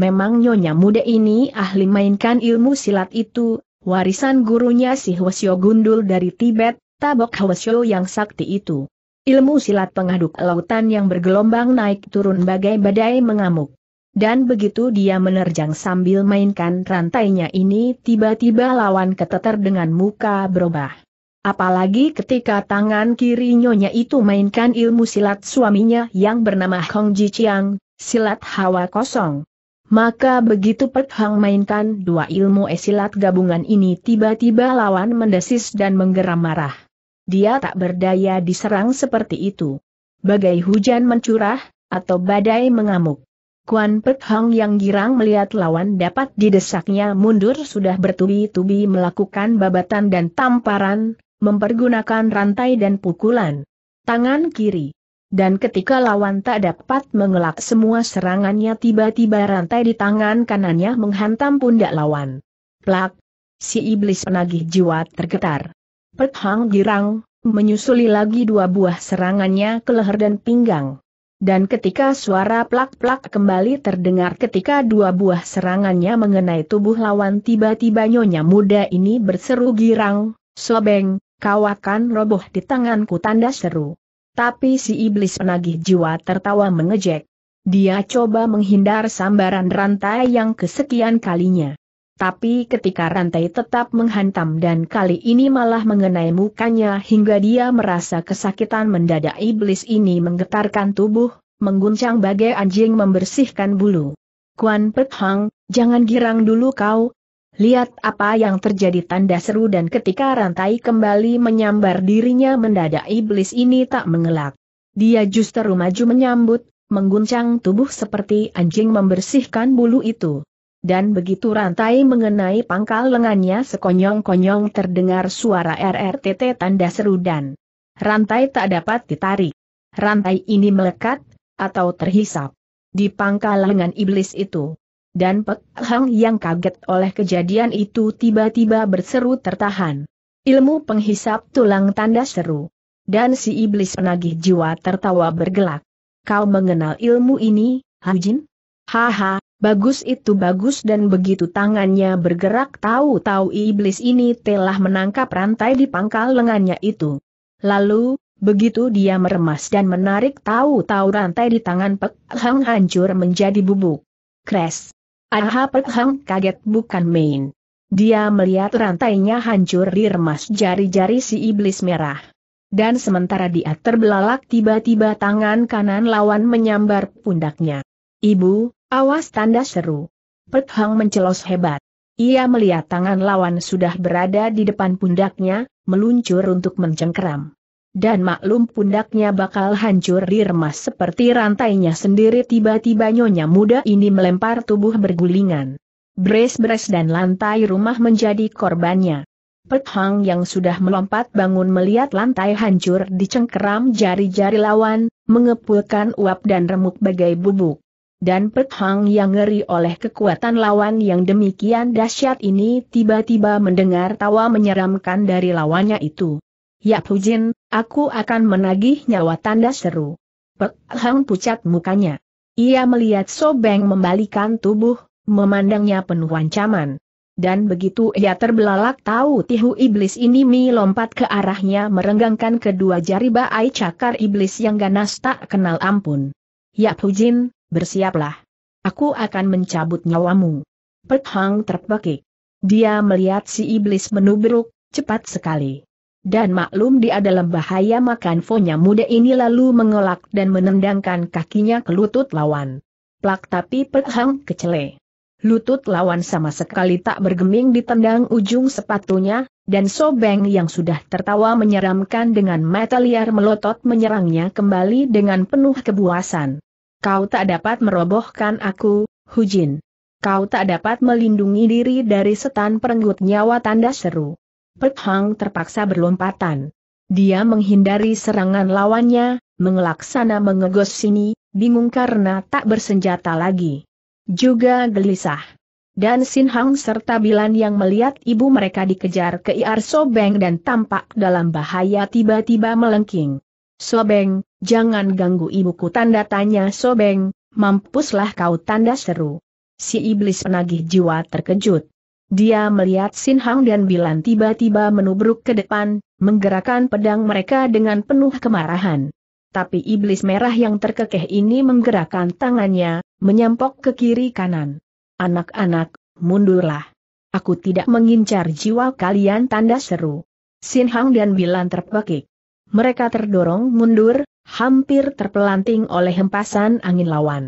Memang nyonya muda ini ahli mainkan ilmu silat itu, warisan gurunya si Hwasyo Gundul dari Tibet, tabok Hwasyo yang sakti itu. Ilmu silat pengaduk lautan yang bergelombang naik turun bagai badai mengamuk. Dan begitu dia menerjang sambil mainkan rantainya ini tiba-tiba lawan keteter dengan muka berubah. Apalagi ketika tangan kiri nyonya itu mainkan ilmu silat suaminya yang bernama Hong Ji Chiang, silat hawa kosong. Maka begitu Pek Hang mainkan dua ilmu esilat gabungan ini tiba-tiba lawan mendesis dan menggeram marah dia tak berdaya diserang seperti itu. Bagai hujan mencurah, atau badai mengamuk. Kuan Pek Hong yang girang melihat lawan dapat didesaknya mundur sudah bertubi-tubi melakukan babatan dan tamparan, mempergunakan rantai dan pukulan. Tangan kiri. Dan ketika lawan tak dapat mengelak semua serangannya tiba-tiba rantai di tangan kanannya menghantam pundak lawan. Plak! Si iblis penagih jiwa tergetar. Hang girang, menyusuli lagi dua buah serangannya ke leher dan pinggang. Dan ketika suara plak-plak kembali terdengar ketika dua buah serangannya mengenai tubuh lawan tiba-tiba nyonya muda ini berseru girang, sobeng, kawakan roboh di tanganku tanda seru. Tapi si iblis penagih jiwa tertawa mengejek. Dia coba menghindar sambaran rantai yang kesekian kalinya. Tapi ketika rantai tetap menghantam dan kali ini malah mengenai mukanya hingga dia merasa kesakitan mendadak iblis ini menggetarkan tubuh, mengguncang bagai anjing membersihkan bulu. Kuan Pek Hang, jangan girang dulu kau. Lihat apa yang terjadi tanda seru dan ketika rantai kembali menyambar dirinya mendadak iblis ini tak mengelak. Dia justru maju menyambut, mengguncang tubuh seperti anjing membersihkan bulu itu dan begitu rantai mengenai pangkal lengannya sekonyong-konyong terdengar suara RRTT tanda seru dan rantai tak dapat ditarik. Rantai ini melekat, atau terhisap, di pangkal lengan iblis itu. Dan Pek Hang yang kaget oleh kejadian itu tiba-tiba berseru tertahan. Ilmu penghisap tulang tanda seru. Dan si iblis penagih jiwa tertawa bergelak. Kau mengenal ilmu ini, Hujin? Haha, Bagus itu bagus dan begitu tangannya bergerak tahu-tahu iblis ini telah menangkap rantai di pangkal lengannya itu. Lalu, begitu dia meremas dan menarik tahu-tahu rantai di tangan Pek Hang hancur menjadi bubuk. Kres. Aha Pek Hang kaget bukan main. Dia melihat rantainya hancur diremas jari-jari si iblis merah. Dan sementara dia terbelalak tiba-tiba tangan kanan lawan menyambar pundaknya. Ibu, Awas tanda seru. Pek Hang mencelos hebat. Ia melihat tangan lawan sudah berada di depan pundaknya, meluncur untuk mencengkeram. Dan maklum pundaknya bakal hancur diremas seperti rantainya sendiri tiba-tiba nyonya muda ini melempar tubuh bergulingan. Bres-bres dan lantai rumah menjadi korbannya. Pek Hang yang sudah melompat bangun melihat lantai hancur dicengkeram jari-jari lawan, mengepulkan uap dan remuk bagai bubuk dan Pek yang ngeri oleh kekuatan lawan yang demikian dahsyat ini tiba-tiba mendengar tawa menyeramkan dari lawannya itu. Yap Hujin, aku akan menagih nyawa tanda seru. Pek pucat mukanya. Ia melihat Sobeng membalikan tubuh, memandangnya penuh ancaman. Dan begitu ia terbelalak tahu tihu iblis ini mi lompat ke arahnya merenggangkan kedua jari baai cakar iblis yang ganas tak kenal ampun. Yap Hujin, bersiaplah. Aku akan mencabut nyawamu. Pek Hang terpekik. Dia melihat si iblis menubruk, cepat sekali. Dan maklum dia dalam bahaya makan fonya muda ini lalu mengelak dan menendangkan kakinya ke lutut lawan. Plak tapi Pek Hang kecele. Lutut lawan sama sekali tak bergeming ditendang ujung sepatunya, dan Sobeng yang sudah tertawa menyeramkan dengan mata liar melotot menyerangnya kembali dengan penuh kebuasan. Kau tak dapat merobohkan aku, Hujin. Kau tak dapat melindungi diri dari setan perenggut nyawa tanda seru. Pek Hang terpaksa berlompatan. Dia menghindari serangan lawannya, mengelak sana mengegos sini, bingung karena tak bersenjata lagi. Juga gelisah dan Sin Hang serta Bilan yang melihat ibu mereka dikejar ke Iar Sobeng dan tampak dalam bahaya tiba-tiba melengking. Sobeng, jangan ganggu ibuku tanda tanya Sobeng, mampuslah kau tanda seru. Si iblis penagih jiwa terkejut. Dia melihat Sin Hang dan Bilan tiba-tiba menubruk ke depan, menggerakkan pedang mereka dengan penuh kemarahan. Tapi iblis merah yang terkekeh ini menggerakkan tangannya, menyampok ke kiri kanan. Anak-anak, mundurlah. Aku tidak mengincar jiwa kalian tanda seru. Sin Hang dan Bilan terpekik mereka terdorong mundur, hampir terpelanting oleh hempasan angin lawan.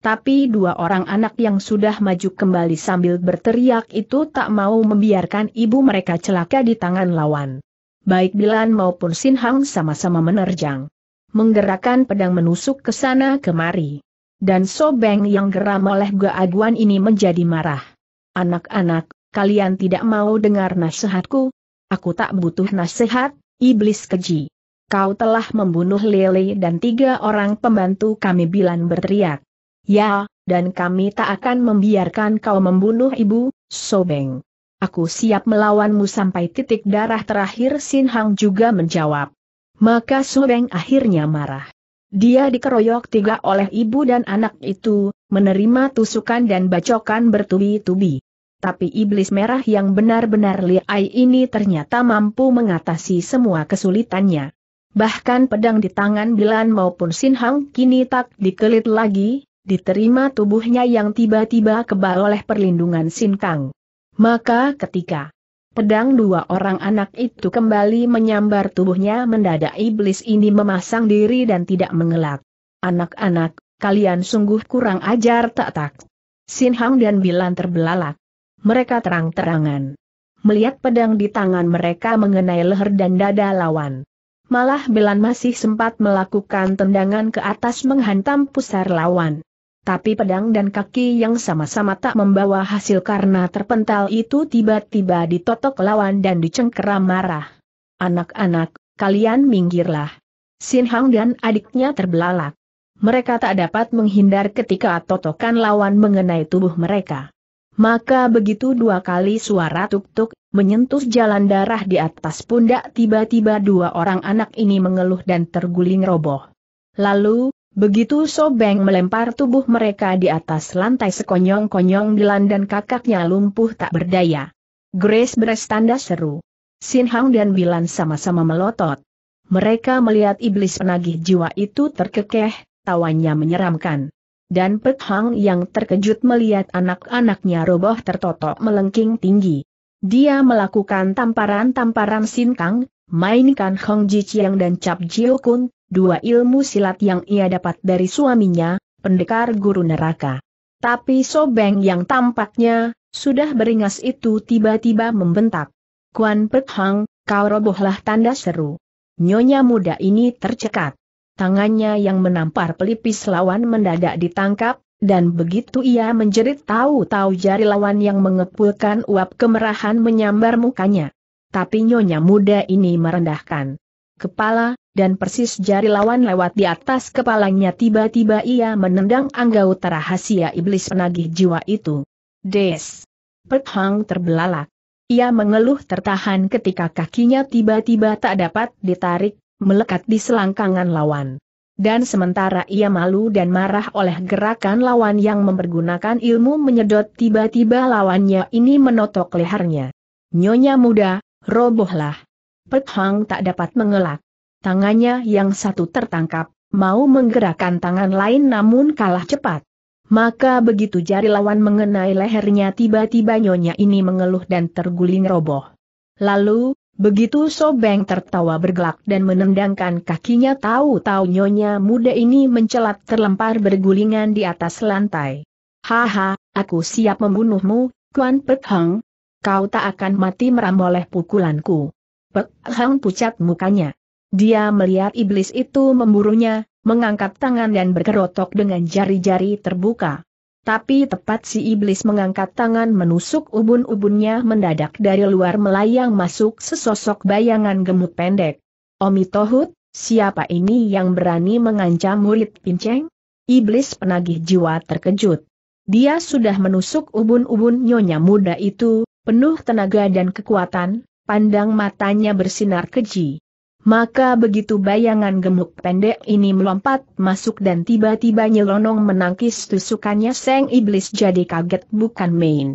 Tapi dua orang anak yang sudah maju kembali sambil berteriak itu tak mau membiarkan ibu mereka celaka di tangan lawan. Baik Bilan maupun Sin Hang sama-sama menerjang. Menggerakkan pedang menusuk ke sana kemari. Dan Sobeng yang geram oleh keaguan ini menjadi marah. Anak-anak, kalian tidak mau dengar nasihatku? Aku tak butuh nasihat, iblis keji kau telah membunuh Lele dan tiga orang pembantu kami Bilan berteriak. Ya, dan kami tak akan membiarkan kau membunuh ibu, Sobeng. Aku siap melawanmu sampai titik darah terakhir Sin Hang juga menjawab. Maka Sobeng akhirnya marah. Dia dikeroyok tiga oleh ibu dan anak itu, menerima tusukan dan bacokan bertubi-tubi. Tapi iblis merah yang benar-benar liai ini ternyata mampu mengatasi semua kesulitannya. Bahkan pedang di tangan Bilan maupun Sin Hang kini tak dikelit lagi, diterima tubuhnya yang tiba-tiba kebal oleh perlindungan Sin Kang. Maka ketika pedang dua orang anak itu kembali menyambar tubuhnya mendadak iblis ini memasang diri dan tidak mengelak. Anak-anak, kalian sungguh kurang ajar tak tak. Sin Hang dan Bilan terbelalak. Mereka terang-terangan. Melihat pedang di tangan mereka mengenai leher dan dada lawan. Malah Belan masih sempat melakukan tendangan ke atas menghantam pusar lawan. Tapi pedang dan kaki yang sama-sama tak membawa hasil karena terpental itu tiba-tiba ditotok lawan dan dicengkeram marah. Anak-anak, kalian minggirlah. Sin Hang dan adiknya terbelalak. Mereka tak dapat menghindar ketika totokan lawan mengenai tubuh mereka. Maka begitu dua kali suara tuk-tuk menyentuh jalan darah di atas pundak tiba-tiba dua orang anak ini mengeluh dan terguling roboh. Lalu, begitu Sobeng melempar tubuh mereka di atas lantai sekonyong-konyong di dan kakaknya lumpuh tak berdaya. Grace berestanda seru. Sin Hang dan Bilan sama-sama melotot. Mereka melihat iblis penagih jiwa itu terkekeh, tawanya menyeramkan. Dan Pek Hang yang terkejut melihat anak-anaknya roboh tertotok melengking tinggi. Dia melakukan tamparan-tamparan sinkang, mainkan Hong Ji Chiang dan Cap Jiu Kun, dua ilmu silat yang ia dapat dari suaminya, pendekar guru neraka. Tapi Sobeng yang tampaknya, sudah beringas itu tiba-tiba membentak. Kuan Pek Hang, kau robohlah tanda seru. Nyonya muda ini tercekat. Tangannya yang menampar pelipis lawan mendadak ditangkap, dan begitu ia menjerit tahu-tahu jari lawan yang mengepulkan uap kemerahan menyambar mukanya. Tapi nyonya muda ini merendahkan kepala, dan persis jari lawan lewat di atas kepalanya tiba-tiba ia menendang anggota rahasia iblis penagih jiwa itu. Des! Perthang terbelalak. Ia mengeluh tertahan ketika kakinya tiba-tiba tak dapat ditarik, melekat di selangkangan lawan dan sementara ia malu dan marah oleh gerakan lawan yang mempergunakan ilmu menyedot tiba-tiba lawannya ini menotok lehernya. Nyonya muda, robohlah. Pek Hang tak dapat mengelak. Tangannya yang satu tertangkap, mau menggerakkan tangan lain namun kalah cepat. Maka begitu jari lawan mengenai lehernya tiba-tiba nyonya ini mengeluh dan terguling roboh. Lalu, Begitu Sobeng tertawa bergelak dan menendangkan kakinya tahu-tahu nyonya muda ini mencelat terlempar bergulingan di atas lantai. Haha, aku siap membunuhmu, Kuan Pek Hang. Kau tak akan mati meram oleh pukulanku. Pek Hang pucat mukanya. Dia melihat iblis itu memburunya, mengangkat tangan dan berkerotok dengan jari-jari terbuka. Tapi tepat si iblis mengangkat tangan menusuk ubun-ubunnya mendadak dari luar melayang masuk sesosok bayangan gemuk pendek. Omi Tohut, siapa ini yang berani mengancam murid pinceng? Iblis penagih jiwa terkejut. Dia sudah menusuk ubun-ubun nyonya muda itu, penuh tenaga dan kekuatan, pandang matanya bersinar keji. Maka begitu bayangan gemuk pendek ini melompat masuk dan tiba-tiba nyelonong menangkis tusukannya Seng Iblis jadi kaget bukan main.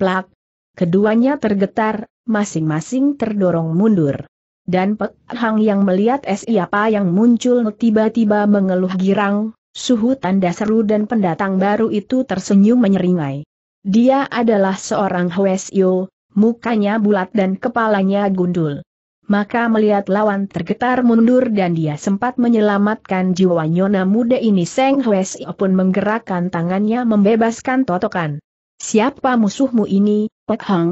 Plak! Keduanya tergetar, masing-masing terdorong mundur. Dan Pek Hang yang melihat siapa yang muncul tiba-tiba mengeluh girang, suhu tanda seru dan pendatang baru itu tersenyum menyeringai. Dia adalah seorang Hwesyo, mukanya bulat dan kepalanya gundul maka melihat lawan tergetar mundur dan dia sempat menyelamatkan jiwa nyona muda ini Seng Hwesio pun menggerakkan tangannya membebaskan totokan. Siapa musuhmu ini, Pek Hang?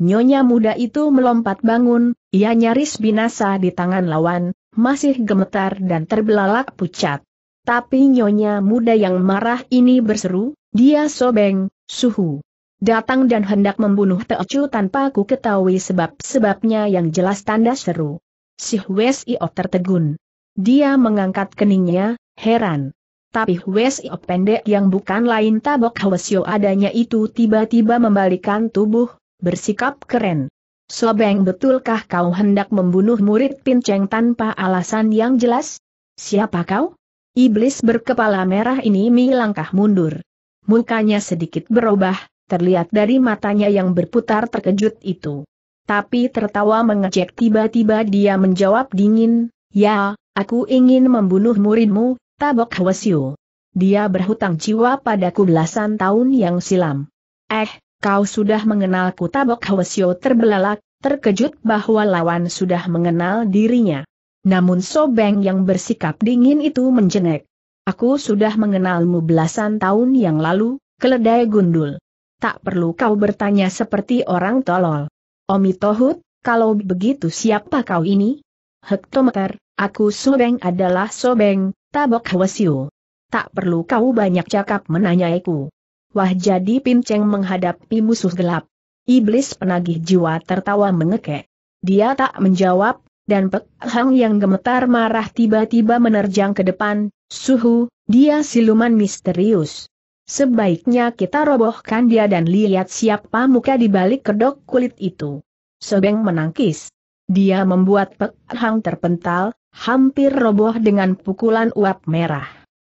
Nyonya muda itu melompat bangun, ia nyaris binasa di tangan lawan, masih gemetar dan terbelalak pucat. Tapi nyonya muda yang marah ini berseru, dia sobeng, suhu datang dan hendak membunuh Teocu tanpa ku ketahui sebab-sebabnya yang jelas tanda seru. Si Hues Io tertegun. Dia mengangkat keningnya, heran. Tapi Hues Iop pendek yang bukan lain tabok Hwasyo adanya itu tiba-tiba membalikan tubuh, bersikap keren. Sobeng betulkah kau hendak membunuh murid pinceng tanpa alasan yang jelas? Siapa kau? Iblis berkepala merah ini melangkah mundur. Mukanya sedikit berubah, terlihat dari matanya yang berputar terkejut itu. Tapi tertawa mengejek tiba-tiba dia menjawab dingin, Ya, aku ingin membunuh muridmu, Tabok Hwasyu. Dia berhutang jiwa padaku belasan tahun yang silam. Eh, kau sudah mengenalku Tabok Hwasyu terbelalak, terkejut bahwa lawan sudah mengenal dirinya. Namun Sobeng yang bersikap dingin itu menjenek. Aku sudah mengenalmu belasan tahun yang lalu, keledai gundul tak perlu kau bertanya seperti orang tolol. Omi Tohut, kalau begitu siapa kau ini? Hektometer, aku Sobeng adalah Sobeng, Tabok Hwasyu. Tak perlu kau banyak cakap menanyaiku. Wah jadi pinceng menghadapi musuh gelap. Iblis penagih jiwa tertawa mengekek. Dia tak menjawab, dan Pek Hang yang gemetar marah tiba-tiba menerjang ke depan, suhu, dia siluman misterius. Sebaiknya kita robohkan dia dan lihat siapa muka di balik kedok kulit itu. Sobeng menangkis. Dia membuat Pek Hang terpental, hampir roboh dengan pukulan uap merah.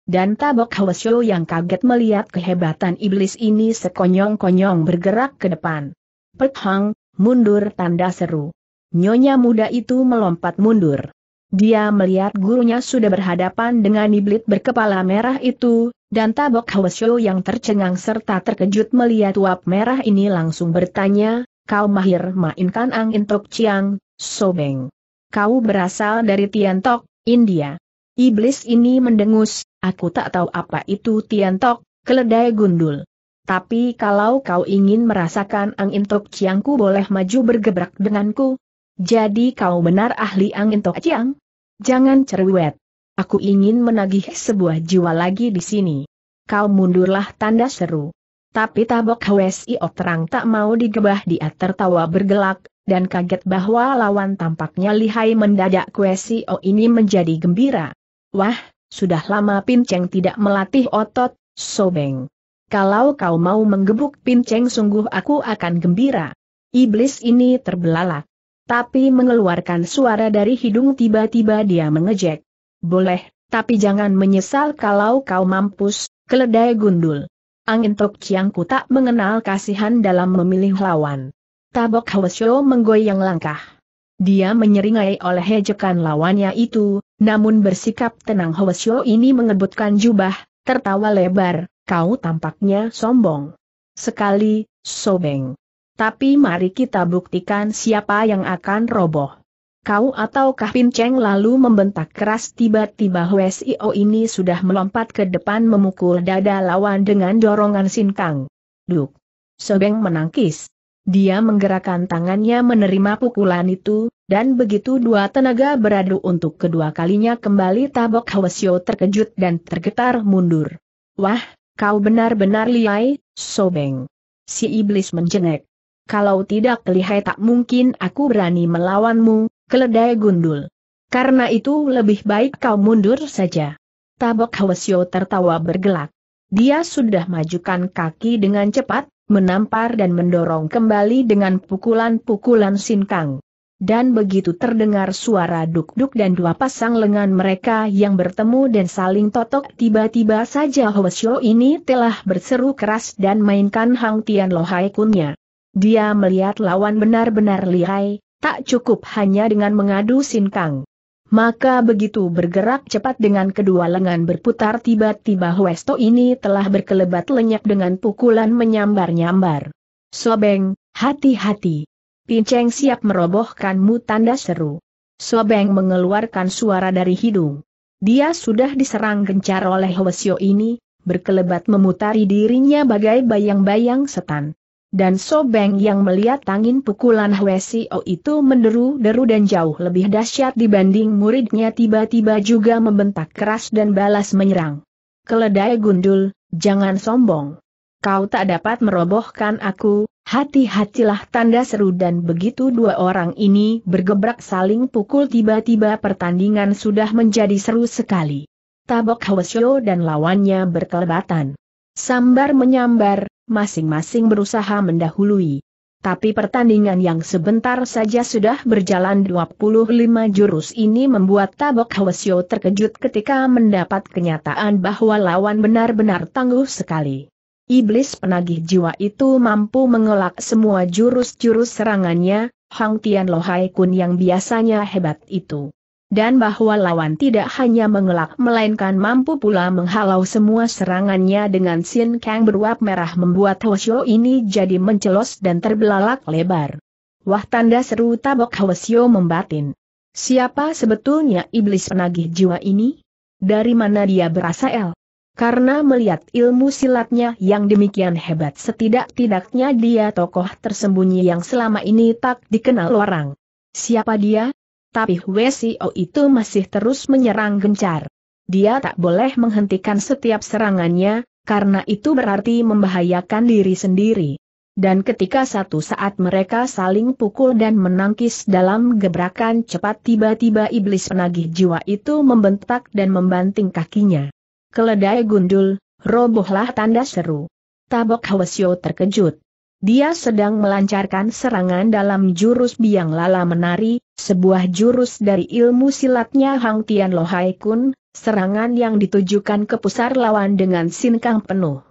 Dan Tabok Hwasyo yang kaget melihat kehebatan iblis ini sekonyong-konyong bergerak ke depan. Pek Hang, mundur tanda seru. Nyonya muda itu melompat mundur. Dia melihat gurunya sudah berhadapan dengan iblis berkepala merah itu, dan Tabok Hwasyo yang tercengang serta terkejut melihat uap merah ini langsung bertanya, kau mahir mainkan angin Tok Chiang, Sobeng. Kau berasal dari Tiantok, India. Iblis ini mendengus, aku tak tahu apa itu Tiantok, keledai gundul. Tapi kalau kau ingin merasakan angin Tok Chiangku boleh maju bergebrak denganku. Jadi kau benar ahli angin Tok Chiang? Jangan cerewet. Aku ingin menagih sebuah jiwa lagi di sini. Kau mundurlah tanda seru. Tapi tabok Hwesiok terang tak mau digebah dia tertawa bergelak, dan kaget bahwa lawan tampaknya lihai mendadak o ini menjadi gembira. Wah, sudah lama Pinceng tidak melatih otot, Sobeng. Kalau kau mau menggebuk Pinceng sungguh aku akan gembira. Iblis ini terbelalak. Tapi mengeluarkan suara dari hidung tiba-tiba dia mengejek. Boleh, tapi jangan menyesal kalau kau mampus, keledai gundul. Angin Tok Chiangku tak mengenal kasihan dalam memilih lawan. Tabok Hwasyo menggoyang langkah. Dia menyeringai oleh hejekan lawannya itu, namun bersikap tenang Hwasyo ini mengebutkan jubah, tertawa lebar, kau tampaknya sombong. Sekali, sobeng. Tapi mari kita buktikan siapa yang akan roboh. Kau ataukah Pin Cheng lalu membentak keras tiba-tiba Hwesio ini sudah melompat ke depan memukul dada lawan dengan dorongan sinkang. Duk. Sobeng menangkis. Dia menggerakkan tangannya menerima pukulan itu, dan begitu dua tenaga beradu untuk kedua kalinya kembali tabok Hwesio terkejut dan tergetar mundur. Wah, kau benar-benar lihai, Sobeng. Si iblis menjengek. Kalau tidak lihai tak mungkin aku berani melawanmu, keledai gundul. Karena itu lebih baik kau mundur saja. Tabok Hwasyo tertawa bergelak. Dia sudah majukan kaki dengan cepat, menampar dan mendorong kembali dengan pukulan-pukulan sinkang. Dan begitu terdengar suara duk-duk dan dua pasang lengan mereka yang bertemu dan saling totok tiba-tiba saja Hwasyo ini telah berseru keras dan mainkan Hang Tian Lohai kunnya. Dia melihat lawan benar-benar lihai, Tak cukup hanya dengan mengadu sinkang. Maka begitu bergerak cepat dengan kedua lengan berputar tiba-tiba Huesto ini telah berkelebat lenyap dengan pukulan menyambar-nyambar. Sobeng, hati-hati. Pinceng siap merobohkanmu tanda seru. Sobeng mengeluarkan suara dari hidung. Dia sudah diserang gencar oleh Wesio ini, berkelebat memutari dirinya bagai bayang-bayang setan dan Sobeng yang melihat tangin pukulan Hwesio itu menderu-deru dan jauh lebih dahsyat dibanding muridnya tiba-tiba juga membentak keras dan balas menyerang. Keledai gundul, jangan sombong. Kau tak dapat merobohkan aku, hati-hatilah tanda seru dan begitu dua orang ini bergebrak saling pukul tiba-tiba pertandingan sudah menjadi seru sekali. Tabok Hwesio dan lawannya berkelebatan. Sambar menyambar, masing-masing berusaha mendahului. Tapi pertandingan yang sebentar saja sudah berjalan 25 jurus ini membuat Tabok Hwasyo terkejut ketika mendapat kenyataan bahwa lawan benar-benar tangguh sekali. Iblis penagih jiwa itu mampu mengelak semua jurus-jurus serangannya, Hang Tian Lohai Kun yang biasanya hebat itu dan bahwa lawan tidak hanya mengelak melainkan mampu pula menghalau semua serangannya dengan Sin Kang berwap merah membuat Hwasyo ini jadi mencelos dan terbelalak lebar. Wah tanda seru tabok Hwasyo membatin. Siapa sebetulnya iblis penagih jiwa ini? Dari mana dia berasal? Karena melihat ilmu silatnya yang demikian hebat setidak-tidaknya dia tokoh tersembunyi yang selama ini tak dikenal orang. Siapa dia? tapi Hue Sio itu masih terus menyerang gencar. Dia tak boleh menghentikan setiap serangannya, karena itu berarti membahayakan diri sendiri. Dan ketika satu saat mereka saling pukul dan menangkis dalam gebrakan cepat tiba-tiba iblis penagih jiwa itu membentak dan membanting kakinya. Keledai gundul, robohlah tanda seru. Tabok Hwasyo terkejut. Dia sedang melancarkan serangan dalam jurus biang lala menari, sebuah jurus dari ilmu silatnya Hang Tian Lohai Kun, serangan yang ditujukan ke pusar lawan dengan sinkang penuh.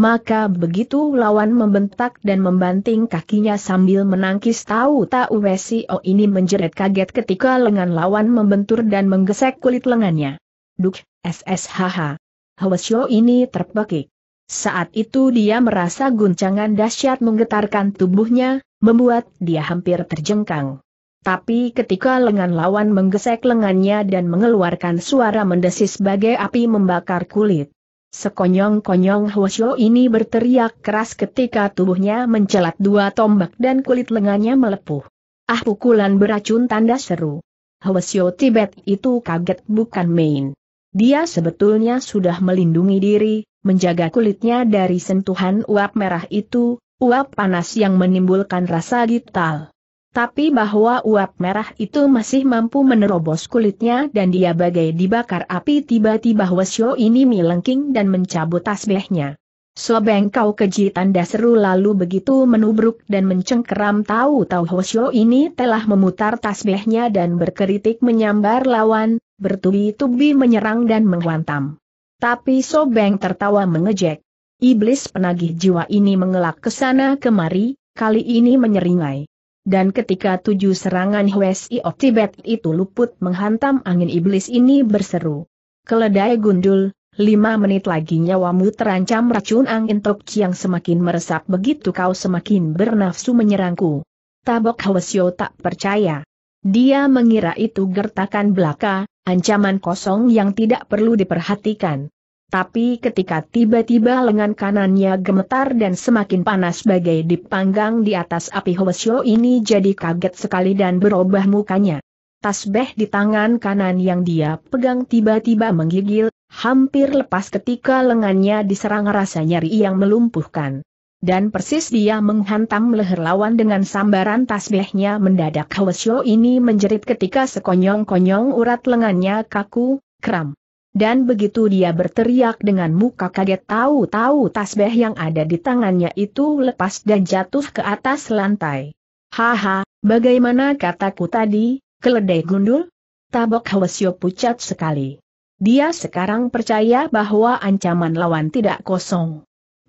Maka begitu lawan membentak dan membanting kakinya sambil menangkis tahu tahu Wesio ini menjerit kaget ketika lengan lawan membentur dan menggesek kulit lengannya. Duk, SSHH. Hwasyo ini terpekik. Saat itu dia merasa guncangan dahsyat menggetarkan tubuhnya, membuat dia hampir terjengkang. Tapi ketika lengan lawan menggesek lengannya dan mengeluarkan suara mendesis sebagai api membakar kulit. Sekonyong-konyong Hwasyo ini berteriak keras ketika tubuhnya mencelat dua tombak dan kulit lengannya melepuh. Ah pukulan beracun tanda seru. Hwasyo Tibet itu kaget bukan main. Dia sebetulnya sudah melindungi diri, menjaga kulitnya dari sentuhan uap merah itu, uap panas yang menimbulkan rasa gital. Tapi bahwa uap merah itu masih mampu menerobos kulitnya dan dia bagai dibakar api tiba-tiba Wesyo ini melengking dan mencabut tasbihnya. Sobeng kau keji tanda seru lalu begitu menubruk dan mencengkeram tahu-tahu Hosyo ini telah memutar tasbihnya dan berkeritik menyambar lawan, bertubi-tubi menyerang dan menghantam. Tapi Sobeng tertawa mengejek. Iblis penagih jiwa ini mengelak ke sana kemari, kali ini menyeringai. Dan ketika tujuh serangan of Tibet itu luput menghantam angin iblis ini berseru. Keledai gundul, lima menit lagi nyawamu terancam racun angin tok yang semakin meresap begitu kau semakin bernafsu menyerangku. Tabok Huesio tak percaya. Dia mengira itu gertakan belaka, ancaman kosong yang tidak perlu diperhatikan. Tapi ketika tiba-tiba lengan kanannya gemetar dan semakin panas bagai dipanggang di atas api Hwasyo ini jadi kaget sekali dan berubah mukanya. Tasbeh di tangan kanan yang dia pegang tiba-tiba menggigil, hampir lepas ketika lengannya diserang rasa nyeri yang melumpuhkan dan persis dia menghantam leher lawan dengan sambaran tasbihnya mendadak Hwasyo ini menjerit ketika sekonyong-konyong urat lengannya kaku, kram. Dan begitu dia berteriak dengan muka kaget tahu-tahu tasbih yang ada di tangannya itu lepas dan jatuh ke atas lantai. Haha, bagaimana kataku tadi, keledai gundul? Tabok Hwasyo pucat sekali. Dia sekarang percaya bahwa ancaman lawan tidak kosong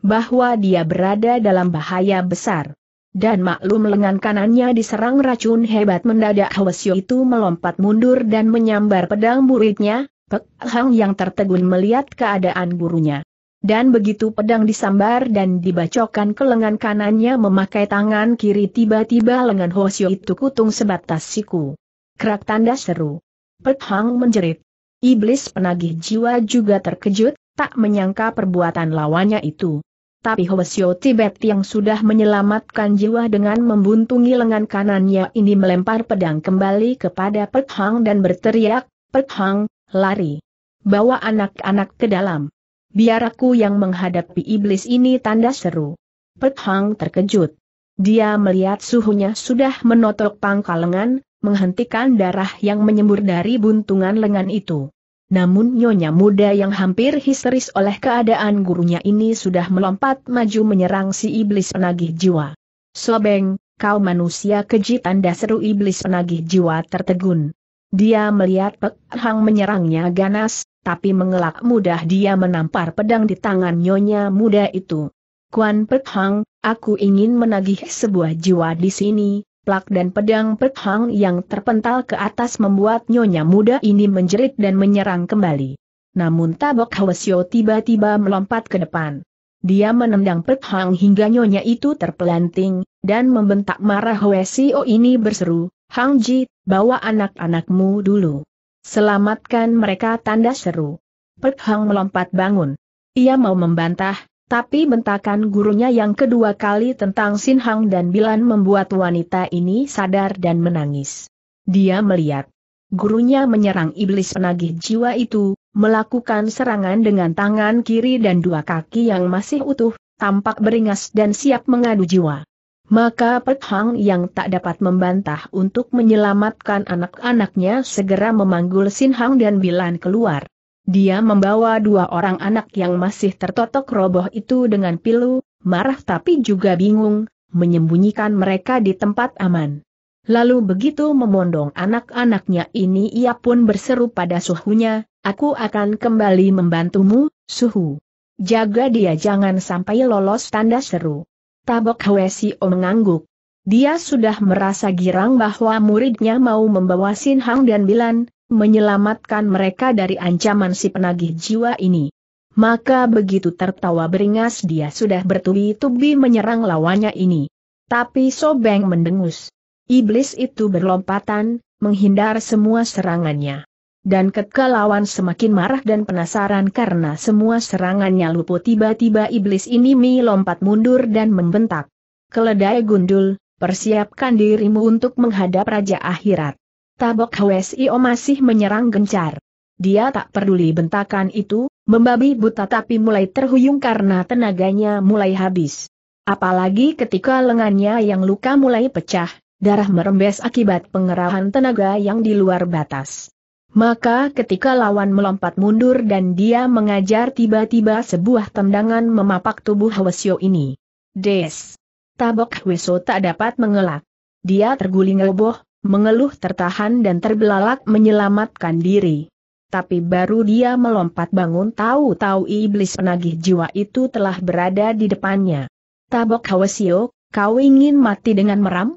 bahwa dia berada dalam bahaya besar. Dan maklum lengan kanannya diserang racun hebat mendadak Hwasyo itu melompat mundur dan menyambar pedang muridnya, Pek Hang yang tertegun melihat keadaan gurunya. Dan begitu pedang disambar dan dibacokan ke lengan kanannya memakai tangan kiri tiba-tiba lengan Hwasyo itu kutung sebatas siku. Kerak tanda seru. Pek Hang menjerit. Iblis penagih jiwa juga terkejut, tak menyangka perbuatan lawannya itu tapi Hoesyo Tibet yang sudah menyelamatkan jiwa dengan membuntungi lengan kanannya ini melempar pedang kembali kepada Pek Hang dan berteriak, Pek Hang, lari. Bawa anak-anak ke dalam. Biar aku yang menghadapi iblis ini tanda seru. Pek Hang terkejut. Dia melihat suhunya sudah menotok pangkal lengan, menghentikan darah yang menyembur dari buntungan lengan itu. Namun nyonya muda yang hampir histeris oleh keadaan gurunya ini sudah melompat maju menyerang si iblis penagih jiwa. Sobeng, kau manusia keji tanda seru iblis penagih jiwa tertegun. Dia melihat Pek Hang menyerangnya ganas, tapi mengelak mudah dia menampar pedang di tangan nyonya muda itu. Kuan Pek Hang, aku ingin menagih sebuah jiwa di sini, plak dan pedang Pethang yang terpental ke atas membuat nyonya muda ini menjerit dan menyerang kembali. Namun Tabok Hwasyo tiba-tiba melompat ke depan. Dia menendang Pethang hingga nyonya itu terpelanting, dan membentak marah Hwasyo ini berseru, Hang Ji, bawa anak-anakmu dulu. Selamatkan mereka tanda seru. Pethang melompat bangun. Ia mau membantah, tapi bentakan gurunya yang kedua kali tentang Sin Hang dan Bilan membuat wanita ini sadar dan menangis. Dia melihat. Gurunya menyerang iblis penagih jiwa itu, melakukan serangan dengan tangan kiri dan dua kaki yang masih utuh, tampak beringas dan siap mengadu jiwa. Maka Pet Hang yang tak dapat membantah untuk menyelamatkan anak-anaknya segera memanggul Sin Hang dan Bilan keluar. Dia membawa dua orang anak yang masih tertotok roboh itu dengan pilu, marah tapi juga bingung, menyembunyikan mereka di tempat aman. Lalu begitu memondong anak-anaknya ini ia pun berseru pada suhunya, aku akan kembali membantumu, suhu. Jaga dia jangan sampai lolos tanda seru. Tabok Hwesio mengangguk. Dia sudah merasa girang bahwa muridnya mau membawa Sin Hang dan Bilan, menyelamatkan mereka dari ancaman si penagih jiwa ini. Maka begitu tertawa beringas dia sudah bertubi-tubi menyerang lawannya ini. Tapi Sobeng mendengus. Iblis itu berlompatan, menghindar semua serangannya. Dan ketika lawan semakin marah dan penasaran karena semua serangannya luput tiba-tiba iblis ini mi lompat mundur dan membentak. Keledai gundul, persiapkan dirimu untuk menghadap Raja Akhirat. Tabok HWSIO masih menyerang gencar. Dia tak peduli bentakan itu, membabi buta tapi mulai terhuyung karena tenaganya mulai habis. Apalagi ketika lengannya yang luka mulai pecah, darah merembes akibat pengerahan tenaga yang di luar batas. Maka ketika lawan melompat mundur dan dia mengajar tiba-tiba sebuah tendangan memapak tubuh Hwesio ini. Des! Tabok Hwesio tak dapat mengelak. Dia terguling roboh, mengeluh tertahan dan terbelalak menyelamatkan diri. Tapi baru dia melompat bangun tahu-tahu iblis penagih jiwa itu telah berada di depannya. Tabok Hwasyo, kau ingin mati dengan meram?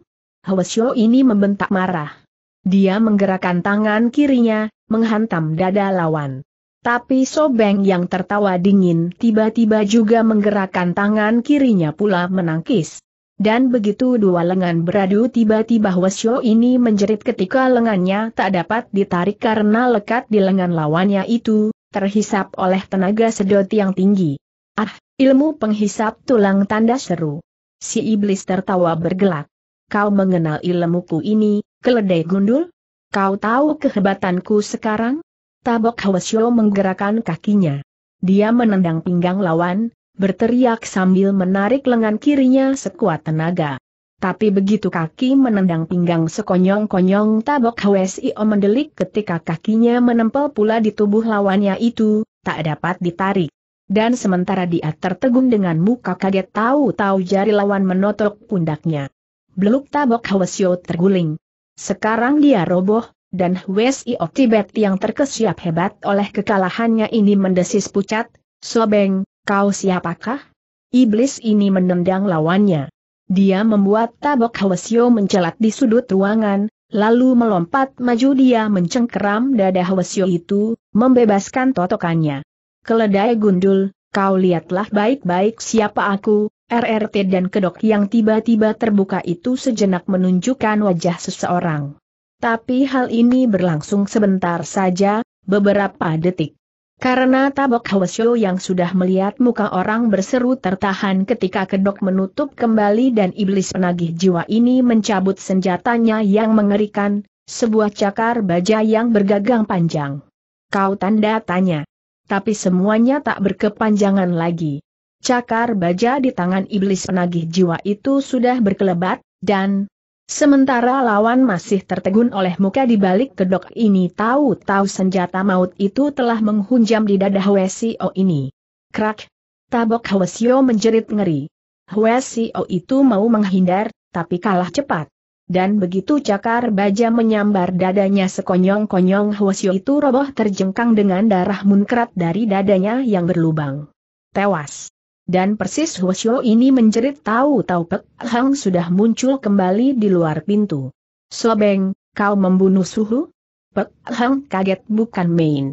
Hwasyo ini membentak marah. Dia menggerakkan tangan kirinya, menghantam dada lawan. Tapi Sobeng yang tertawa dingin tiba-tiba juga menggerakkan tangan kirinya pula menangkis. Dan begitu dua lengan beradu tiba-tiba Hwasyo ini menjerit ketika lengannya tak dapat ditarik karena lekat di lengan lawannya itu, terhisap oleh tenaga sedot yang tinggi. Ah, ilmu penghisap tulang tanda seru. Si iblis tertawa bergelak. Kau mengenal ilmuku ini, keledai gundul? Kau tahu kehebatanku sekarang? Tabok Hwasyo menggerakkan kakinya. Dia menendang pinggang lawan, berteriak sambil menarik lengan kirinya sekuat tenaga. Tapi begitu kaki menendang pinggang sekonyong-konyong tabok HWSIO mendelik ketika kakinya menempel pula di tubuh lawannya itu, tak dapat ditarik. Dan sementara dia tertegun dengan muka kaget tahu-tahu jari lawan menotok pundaknya. Beluk tabok O terguling. Sekarang dia roboh, dan HWSIO Tibet yang terkesiap hebat oleh kekalahannya ini mendesis pucat, sobeng, Kau siapakah? Iblis ini menendang lawannya. Dia membuat tabok Hwasyo mencelat di sudut ruangan, lalu melompat maju dia mencengkeram dada Hwasyo itu, membebaskan totokannya. Keledai gundul, kau lihatlah baik-baik siapa aku, RRT dan kedok yang tiba-tiba terbuka itu sejenak menunjukkan wajah seseorang. Tapi hal ini berlangsung sebentar saja, beberapa detik. Karena tabok Hwasyo yang sudah melihat muka orang berseru tertahan ketika kedok menutup kembali dan iblis penagih jiwa ini mencabut senjatanya yang mengerikan, sebuah cakar baja yang bergagang panjang. Kau tanda tanya. Tapi semuanya tak berkepanjangan lagi. Cakar baja di tangan iblis penagih jiwa itu sudah berkelebat, dan, Sementara lawan masih tertegun oleh muka di balik kedok ini tahu-tahu senjata maut itu telah menghunjam di dada Hwesio ini. Krak! Tabok Hwesio menjerit ngeri. Hwesio itu mau menghindar, tapi kalah cepat. Dan begitu cakar baja menyambar dadanya sekonyong-konyong Hwesio itu roboh terjengkang dengan darah munkrat dari dadanya yang berlubang. Tewas. Dan persis Hwasyo ini menjerit tahu-tahu Pek Hang sudah muncul kembali di luar pintu. Sobeng, kau membunuh Suhu? Pek Hang kaget bukan main.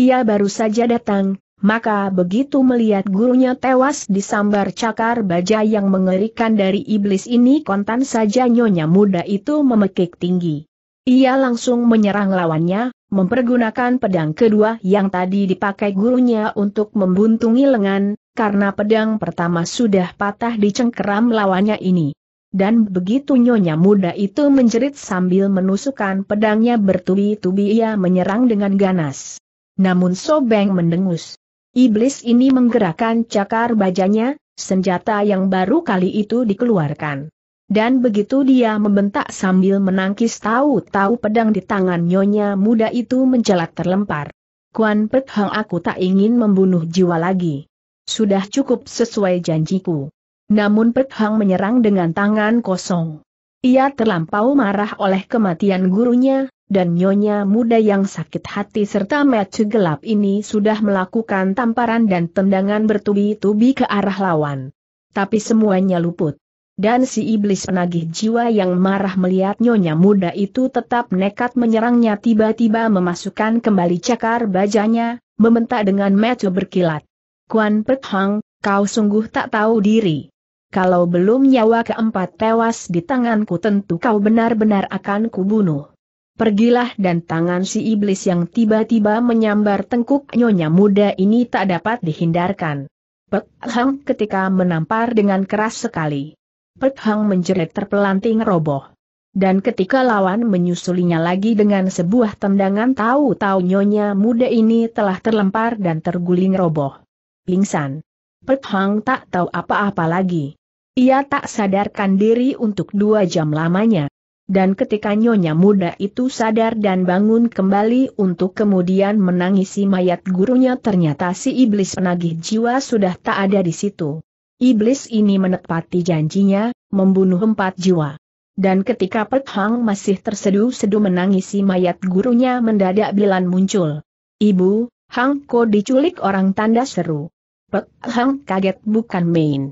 Ia baru saja datang, maka begitu melihat gurunya tewas disambar cakar baja yang mengerikan dari iblis ini kontan saja nyonya muda itu memekik tinggi. Ia langsung menyerang lawannya, mempergunakan pedang kedua yang tadi dipakai gurunya untuk membuntungi lengan, karena pedang pertama sudah patah di cengkeram lawannya ini. Dan begitu nyonya muda itu menjerit sambil menusukkan pedangnya bertubi-tubi ia menyerang dengan ganas. Namun Sobeng mendengus. Iblis ini menggerakkan cakar bajanya, senjata yang baru kali itu dikeluarkan. Dan begitu dia membentak sambil menangkis tahu-tahu pedang di tangan nyonya muda itu mencelat terlempar. Kuan Pek Hang aku tak ingin membunuh jiwa lagi. Sudah cukup sesuai janjiku. Namun Pek Hang menyerang dengan tangan kosong. Ia terlampau marah oleh kematian gurunya, dan nyonya muda yang sakit hati serta mecu gelap ini sudah melakukan tamparan dan tendangan bertubi-tubi ke arah lawan. Tapi semuanya luput dan si iblis penagih jiwa yang marah melihat nyonya muda itu tetap nekat menyerangnya tiba-tiba memasukkan kembali cakar bajanya, membentak dengan metu berkilat. Kuan Pek Hang, kau sungguh tak tahu diri. Kalau belum nyawa keempat tewas di tanganku tentu kau benar-benar akan kubunuh. Pergilah dan tangan si iblis yang tiba-tiba menyambar tengkuk nyonya muda ini tak dapat dihindarkan. Pek Hang ketika menampar dengan keras sekali. Pek Hang menjerit terpelanting roboh. Dan ketika lawan menyusulinya lagi dengan sebuah tendangan tahu-tahu nyonya muda ini telah terlempar dan terguling roboh. Pingsan. Pek Hang tak tahu apa-apa lagi. Ia tak sadarkan diri untuk dua jam lamanya. Dan ketika nyonya muda itu sadar dan bangun kembali untuk kemudian menangisi mayat gurunya ternyata si iblis penagih jiwa sudah tak ada di situ. Iblis ini menepati janjinya, membunuh empat jiwa. Dan ketika Pek Hang masih terseduh-seduh menangisi mayat gurunya mendadak Bilan muncul. Ibu, Hang Ko diculik orang tanda seru. Pek Hang kaget bukan main.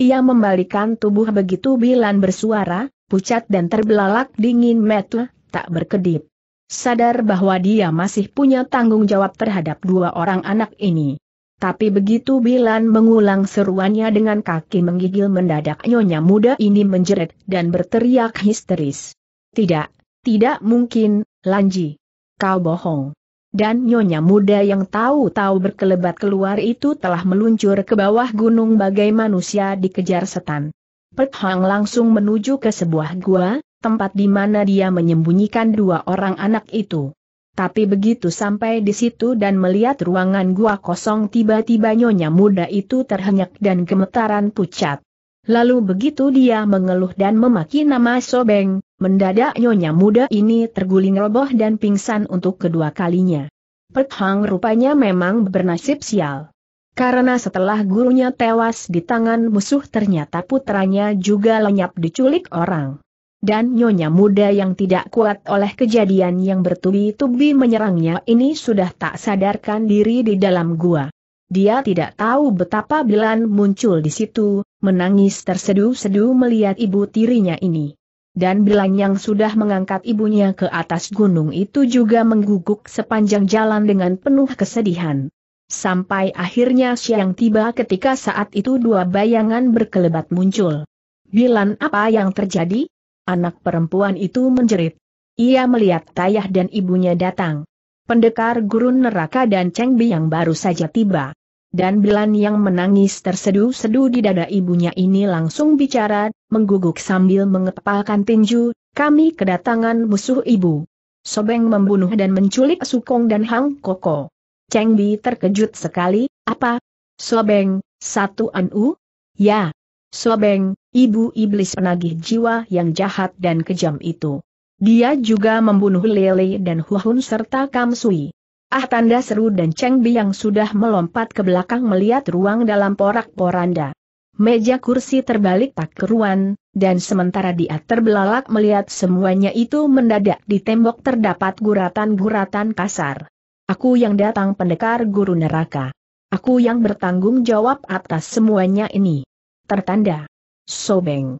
Ia membalikan tubuh begitu Bilan bersuara, pucat dan terbelalak dingin metu, tak berkedip. Sadar bahwa dia masih punya tanggung jawab terhadap dua orang anak ini. Tapi begitu Bilan mengulang seruannya dengan kaki menggigil mendadak nyonya muda ini menjerit dan berteriak histeris. Tidak, tidak mungkin, Lanji. Kau bohong. Dan nyonya muda yang tahu-tahu berkelebat keluar itu telah meluncur ke bawah gunung bagai manusia dikejar setan. Pet langsung menuju ke sebuah gua, tempat di mana dia menyembunyikan dua orang anak itu. Tapi begitu sampai di situ dan melihat ruangan gua kosong tiba-tiba nyonya muda itu terhenyak dan gemetaran pucat. Lalu begitu dia mengeluh dan memaki nama Sobeng, mendadak nyonya muda ini terguling roboh dan pingsan untuk kedua kalinya. Hang rupanya memang bernasib sial. Karena setelah gurunya tewas di tangan musuh ternyata putranya juga lenyap diculik orang dan nyonya muda yang tidak kuat oleh kejadian yang bertubi-tubi menyerangnya ini sudah tak sadarkan diri di dalam gua. Dia tidak tahu betapa Bilan muncul di situ, menangis tersedu-sedu melihat ibu tirinya ini. Dan Bilan yang sudah mengangkat ibunya ke atas gunung itu juga mengguguk sepanjang jalan dengan penuh kesedihan. Sampai akhirnya siang tiba ketika saat itu dua bayangan berkelebat muncul. Bilan apa yang terjadi? Anak perempuan itu menjerit. Ia melihat Tayah dan ibunya datang. Pendekar gurun neraka dan Cheng Bi yang baru saja tiba. Dan Bilan yang menangis terseduh-seduh di dada ibunya ini langsung bicara, mengguguk sambil mengepalkan tinju, kami kedatangan musuh ibu. Sobeng membunuh dan menculik Sukong dan Hang Koko. Cheng Bi terkejut sekali, apa? Sobeng, satu Anu? Ya. Sobeng, ibu iblis penagih jiwa yang jahat dan kejam itu. Dia juga membunuh Lele dan Huhun serta Kam Sui. Ah tanda seru dan Cheng Bi yang sudah melompat ke belakang melihat ruang dalam porak-poranda. Meja kursi terbalik tak keruan, dan sementara dia terbelalak melihat semuanya itu mendadak di tembok terdapat guratan-guratan kasar. Aku yang datang pendekar guru neraka. Aku yang bertanggung jawab atas semuanya ini. Tertanda. Sobeng.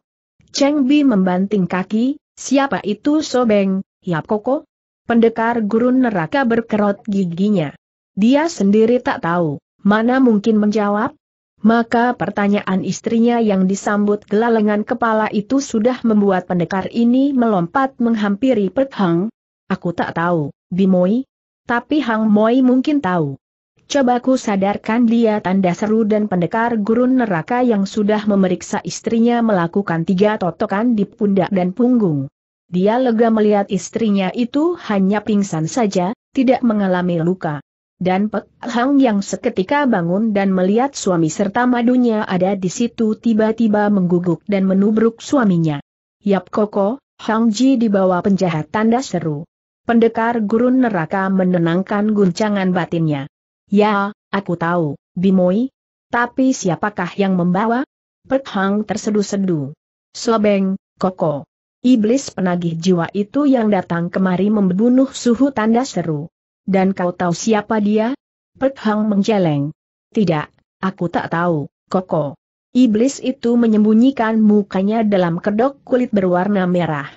Cheng Bi membanting kaki, siapa itu Sobeng, Yap Koko? Pendekar gurun neraka berkerot giginya. Dia sendiri tak tahu, mana mungkin menjawab? Maka pertanyaan istrinya yang disambut gelalengan kepala itu sudah membuat pendekar ini melompat menghampiri Pek Hang. Aku tak tahu, Bimoi. Tapi Hang Moi mungkin tahu. Coba ku sadarkan dia tanda seru dan pendekar gurun neraka yang sudah memeriksa istrinya melakukan tiga totokan di pundak dan punggung. Dia lega melihat istrinya itu hanya pingsan saja, tidak mengalami luka. Dan Pek Hang yang seketika bangun dan melihat suami serta madunya ada di situ tiba-tiba mengguguk dan menubruk suaminya. Yap Koko, Hang Ji dibawa penjahat tanda seru. Pendekar gurun neraka menenangkan guncangan batinnya. Ya, aku tahu, Bimoi. Tapi siapakah yang membawa? Pek Hang tersedu-sedu. Sobeng, Koko. Iblis penagih jiwa itu yang datang kemari membunuh suhu tanda seru. Dan kau tahu siapa dia? Pek Hang menjeleng. Tidak, aku tak tahu, Koko. Iblis itu menyembunyikan mukanya dalam kedok kulit berwarna merah.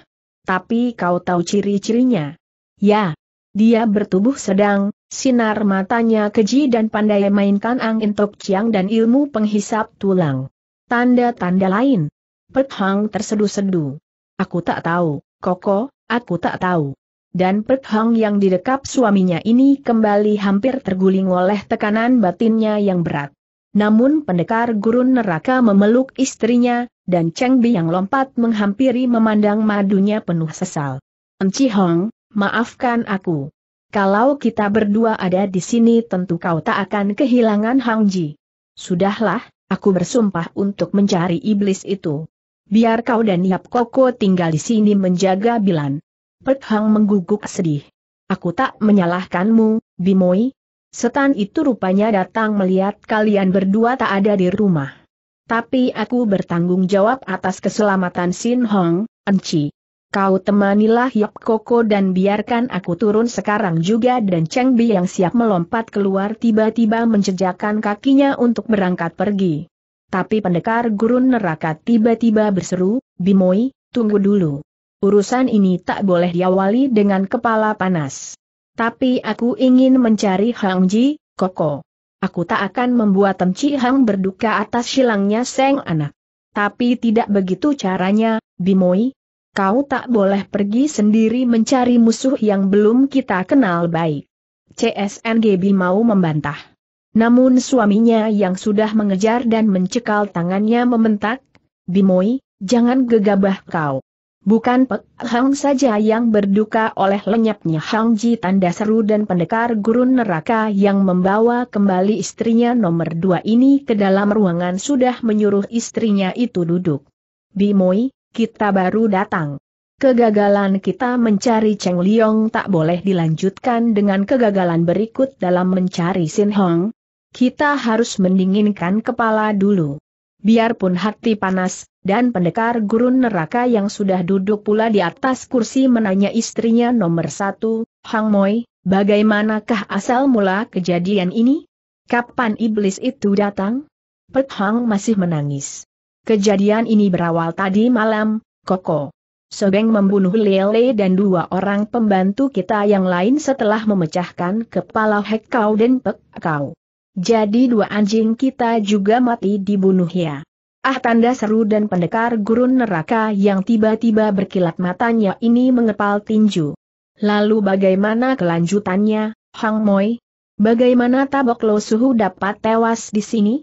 Tapi kau tahu ciri-cirinya. Ya, dia bertubuh sedang, Sinar matanya keji dan pandai mainkan angin tok ciang dan ilmu penghisap tulang. Tanda-tanda lain. Pek Hang tersedu-sedu. Aku tak tahu, Koko, aku tak tahu. Dan Pek Hang yang didekap suaminya ini kembali hampir terguling oleh tekanan batinnya yang berat. Namun pendekar gurun neraka memeluk istrinya, dan Cheng Bi yang lompat menghampiri memandang madunya penuh sesal. Enci Hong, maafkan aku. Kalau kita berdua ada di sini tentu kau tak akan kehilangan Hang Ji. Sudahlah, aku bersumpah untuk mencari iblis itu. Biar kau dan Yap Koko tinggal di sini menjaga Bilan. Pek Hang mengguguk sedih. Aku tak menyalahkanmu, Bimoi. Setan itu rupanya datang melihat kalian berdua tak ada di rumah. Tapi aku bertanggung jawab atas keselamatan Sin Hong, Enci. Kau temanilah Yok Koko dan biarkan aku turun sekarang juga dan Cheng Bi yang siap melompat keluar tiba-tiba menjejakkan kakinya untuk berangkat pergi. Tapi pendekar gurun neraka tiba-tiba berseru, Bimoi, tunggu dulu. Urusan ini tak boleh diawali dengan kepala panas. Tapi aku ingin mencari Hang Ji, Koko. Aku tak akan membuat Chi Hang berduka atas hilangnya Seng anak. Tapi tidak begitu caranya, Bimoi, Kau tak boleh pergi sendiri mencari musuh yang belum kita kenal baik. CSNGB mau membantah. Namun suaminya yang sudah mengejar dan mencekal tangannya mementak. Bimoi, jangan gegabah kau. Bukan Pek Hang saja yang berduka oleh lenyapnya Hang Ji tanda seru dan pendekar gurun neraka yang membawa kembali istrinya nomor dua ini ke dalam ruangan sudah menyuruh istrinya itu duduk. Bimoi, kita baru datang. Kegagalan kita mencari Cheng Liong tak boleh dilanjutkan dengan kegagalan berikut dalam mencari Sin Hong. Kita harus mendinginkan kepala dulu. Biarpun hati panas, dan pendekar gurun neraka yang sudah duduk pula di atas kursi menanya istrinya nomor satu, Hang Moi, bagaimanakah asal mula kejadian ini? Kapan iblis itu datang? Pek Hang masih menangis. Kejadian ini berawal tadi malam, Koko. Sobeng membunuh Lele dan dua orang pembantu kita yang lain setelah memecahkan kepala Hekau dan Pek Jadi dua anjing kita juga mati dibunuh ya. Ah tanda seru dan pendekar gurun neraka yang tiba-tiba berkilat matanya ini mengepal tinju. Lalu bagaimana kelanjutannya, Hang Moi? Bagaimana Tabok Lo Suhu dapat tewas di sini?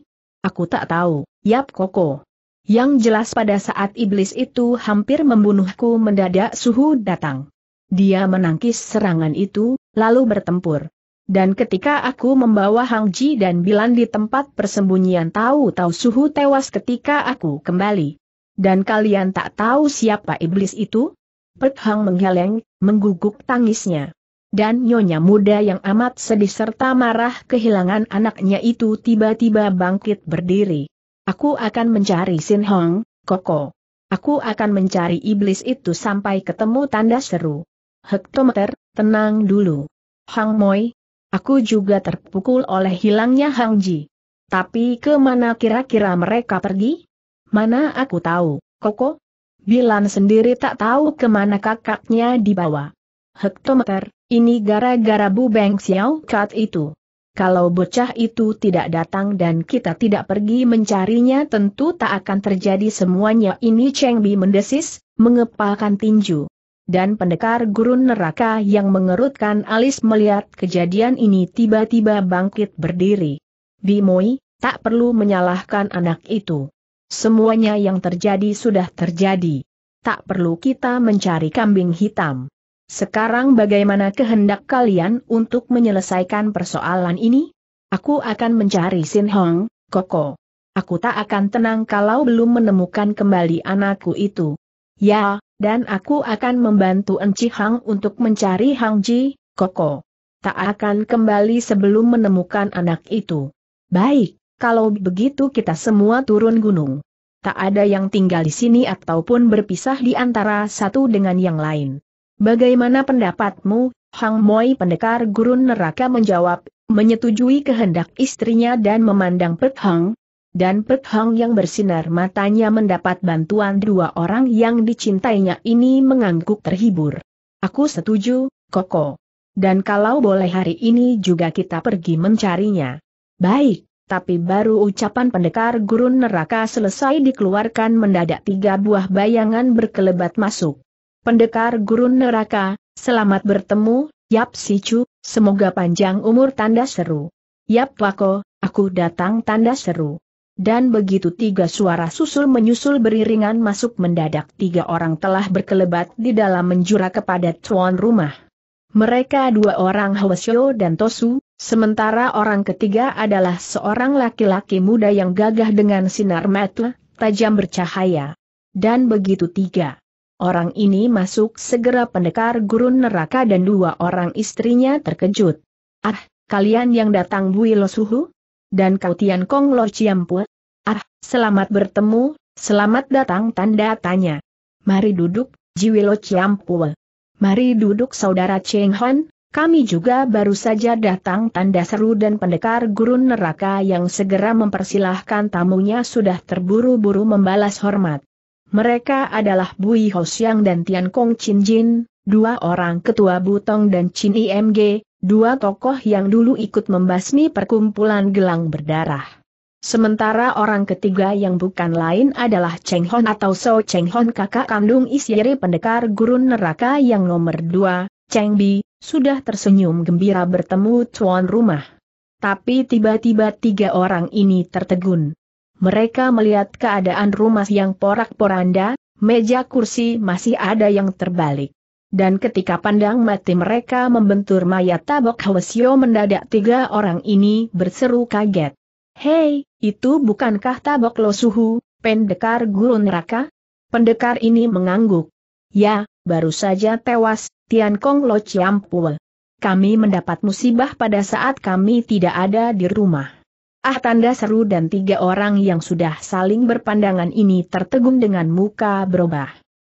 Aku tak tahu, Yap Koko. Yang jelas pada saat iblis itu hampir membunuhku mendadak suhu datang. Dia menangkis serangan itu, lalu bertempur. Dan ketika aku membawa Hang Ji dan Bilan di tempat persembunyian tahu-tahu suhu tewas ketika aku kembali. Dan kalian tak tahu siapa iblis itu? Pek Hang menggeleng, mengguguk tangisnya. Dan nyonya muda yang amat sedih serta marah kehilangan anaknya itu tiba-tiba bangkit berdiri. Aku akan mencari Sin Hong, Koko. Aku akan mencari iblis itu sampai ketemu tanda seru. Hektometer, tenang dulu. Hang Moi, aku juga terpukul oleh hilangnya Hang Ji. Tapi kemana kira-kira mereka pergi? Mana aku tahu, Koko? Bilan sendiri tak tahu kemana kakaknya dibawa. Hektometer, ini gara-gara Bu Beng Xiao Kat itu kalau bocah itu tidak datang dan kita tidak pergi mencarinya tentu tak akan terjadi semuanya ini Cheng Bi mendesis, mengepalkan tinju. Dan pendekar gurun neraka yang mengerutkan alis melihat kejadian ini tiba-tiba bangkit berdiri. Bi Moi, tak perlu menyalahkan anak itu. Semuanya yang terjadi sudah terjadi. Tak perlu kita mencari kambing hitam. Sekarang bagaimana kehendak kalian untuk menyelesaikan persoalan ini? Aku akan mencari Sin Hong, Koko. Aku tak akan tenang kalau belum menemukan kembali anakku itu. Ya, dan aku akan membantu Enci Hang untuk mencari Hang Ji, Koko. Tak akan kembali sebelum menemukan anak itu. Baik, kalau begitu kita semua turun gunung. Tak ada yang tinggal di sini ataupun berpisah di antara satu dengan yang lain. Bagaimana pendapatmu, Hang Moi pendekar gurun neraka menjawab, menyetujui kehendak istrinya dan memandang Pek Hang. Dan Pek Hang yang bersinar matanya mendapat bantuan dua orang yang dicintainya ini mengangguk terhibur. Aku setuju, Koko. Dan kalau boleh hari ini juga kita pergi mencarinya. Baik, tapi baru ucapan pendekar gurun neraka selesai dikeluarkan mendadak tiga buah bayangan berkelebat masuk. Pendekar gurun neraka, selamat bertemu, Yap Si Chu, semoga panjang umur tanda seru. Yap Wako, aku datang tanda seru. Dan begitu tiga suara susul menyusul beriringan masuk mendadak tiga orang telah berkelebat di dalam menjura kepada tuan rumah. Mereka dua orang Hwasyo dan Tosu, sementara orang ketiga adalah seorang laki-laki muda yang gagah dengan sinar mata, tajam bercahaya. Dan begitu tiga Orang ini masuk segera pendekar gurun neraka dan dua orang istrinya terkejut. Ah, kalian yang datang Bui Lo Suhu? Dan kau Tian Kong Lo Chiampu? Ah, selamat bertemu, selamat datang tanda tanya. Mari duduk, Jiwi Lo Mari duduk saudara Cheng Han, kami juga baru saja datang tanda seru dan pendekar gurun neraka yang segera mempersilahkan tamunya sudah terburu-buru membalas hormat. Mereka adalah Bui Ho dan Tian Kong Chin Jin, dua orang ketua Butong dan Chin IMG, dua tokoh yang dulu ikut membasmi perkumpulan gelang berdarah. Sementara orang ketiga yang bukan lain adalah Cheng Hon atau So Cheng Hon kakak kandung Isyiri pendekar gurun neraka yang nomor dua, Cheng Bi, sudah tersenyum gembira bertemu tuan rumah. Tapi tiba-tiba tiga orang ini tertegun. Mereka melihat keadaan rumah yang porak-poranda, meja kursi masih ada yang terbalik. Dan ketika pandang mati mereka membentur mayat tabok Hwasyo mendadak tiga orang ini berseru kaget. Hei, itu bukankah tabok lo suhu, pendekar guru neraka? Pendekar ini mengangguk. Ya, baru saja tewas, Tian Kong Lo ciampul. Kami mendapat musibah pada saat kami tidak ada di rumah. Ah tanda seru dan tiga orang yang sudah saling berpandangan ini tertegun dengan muka berubah.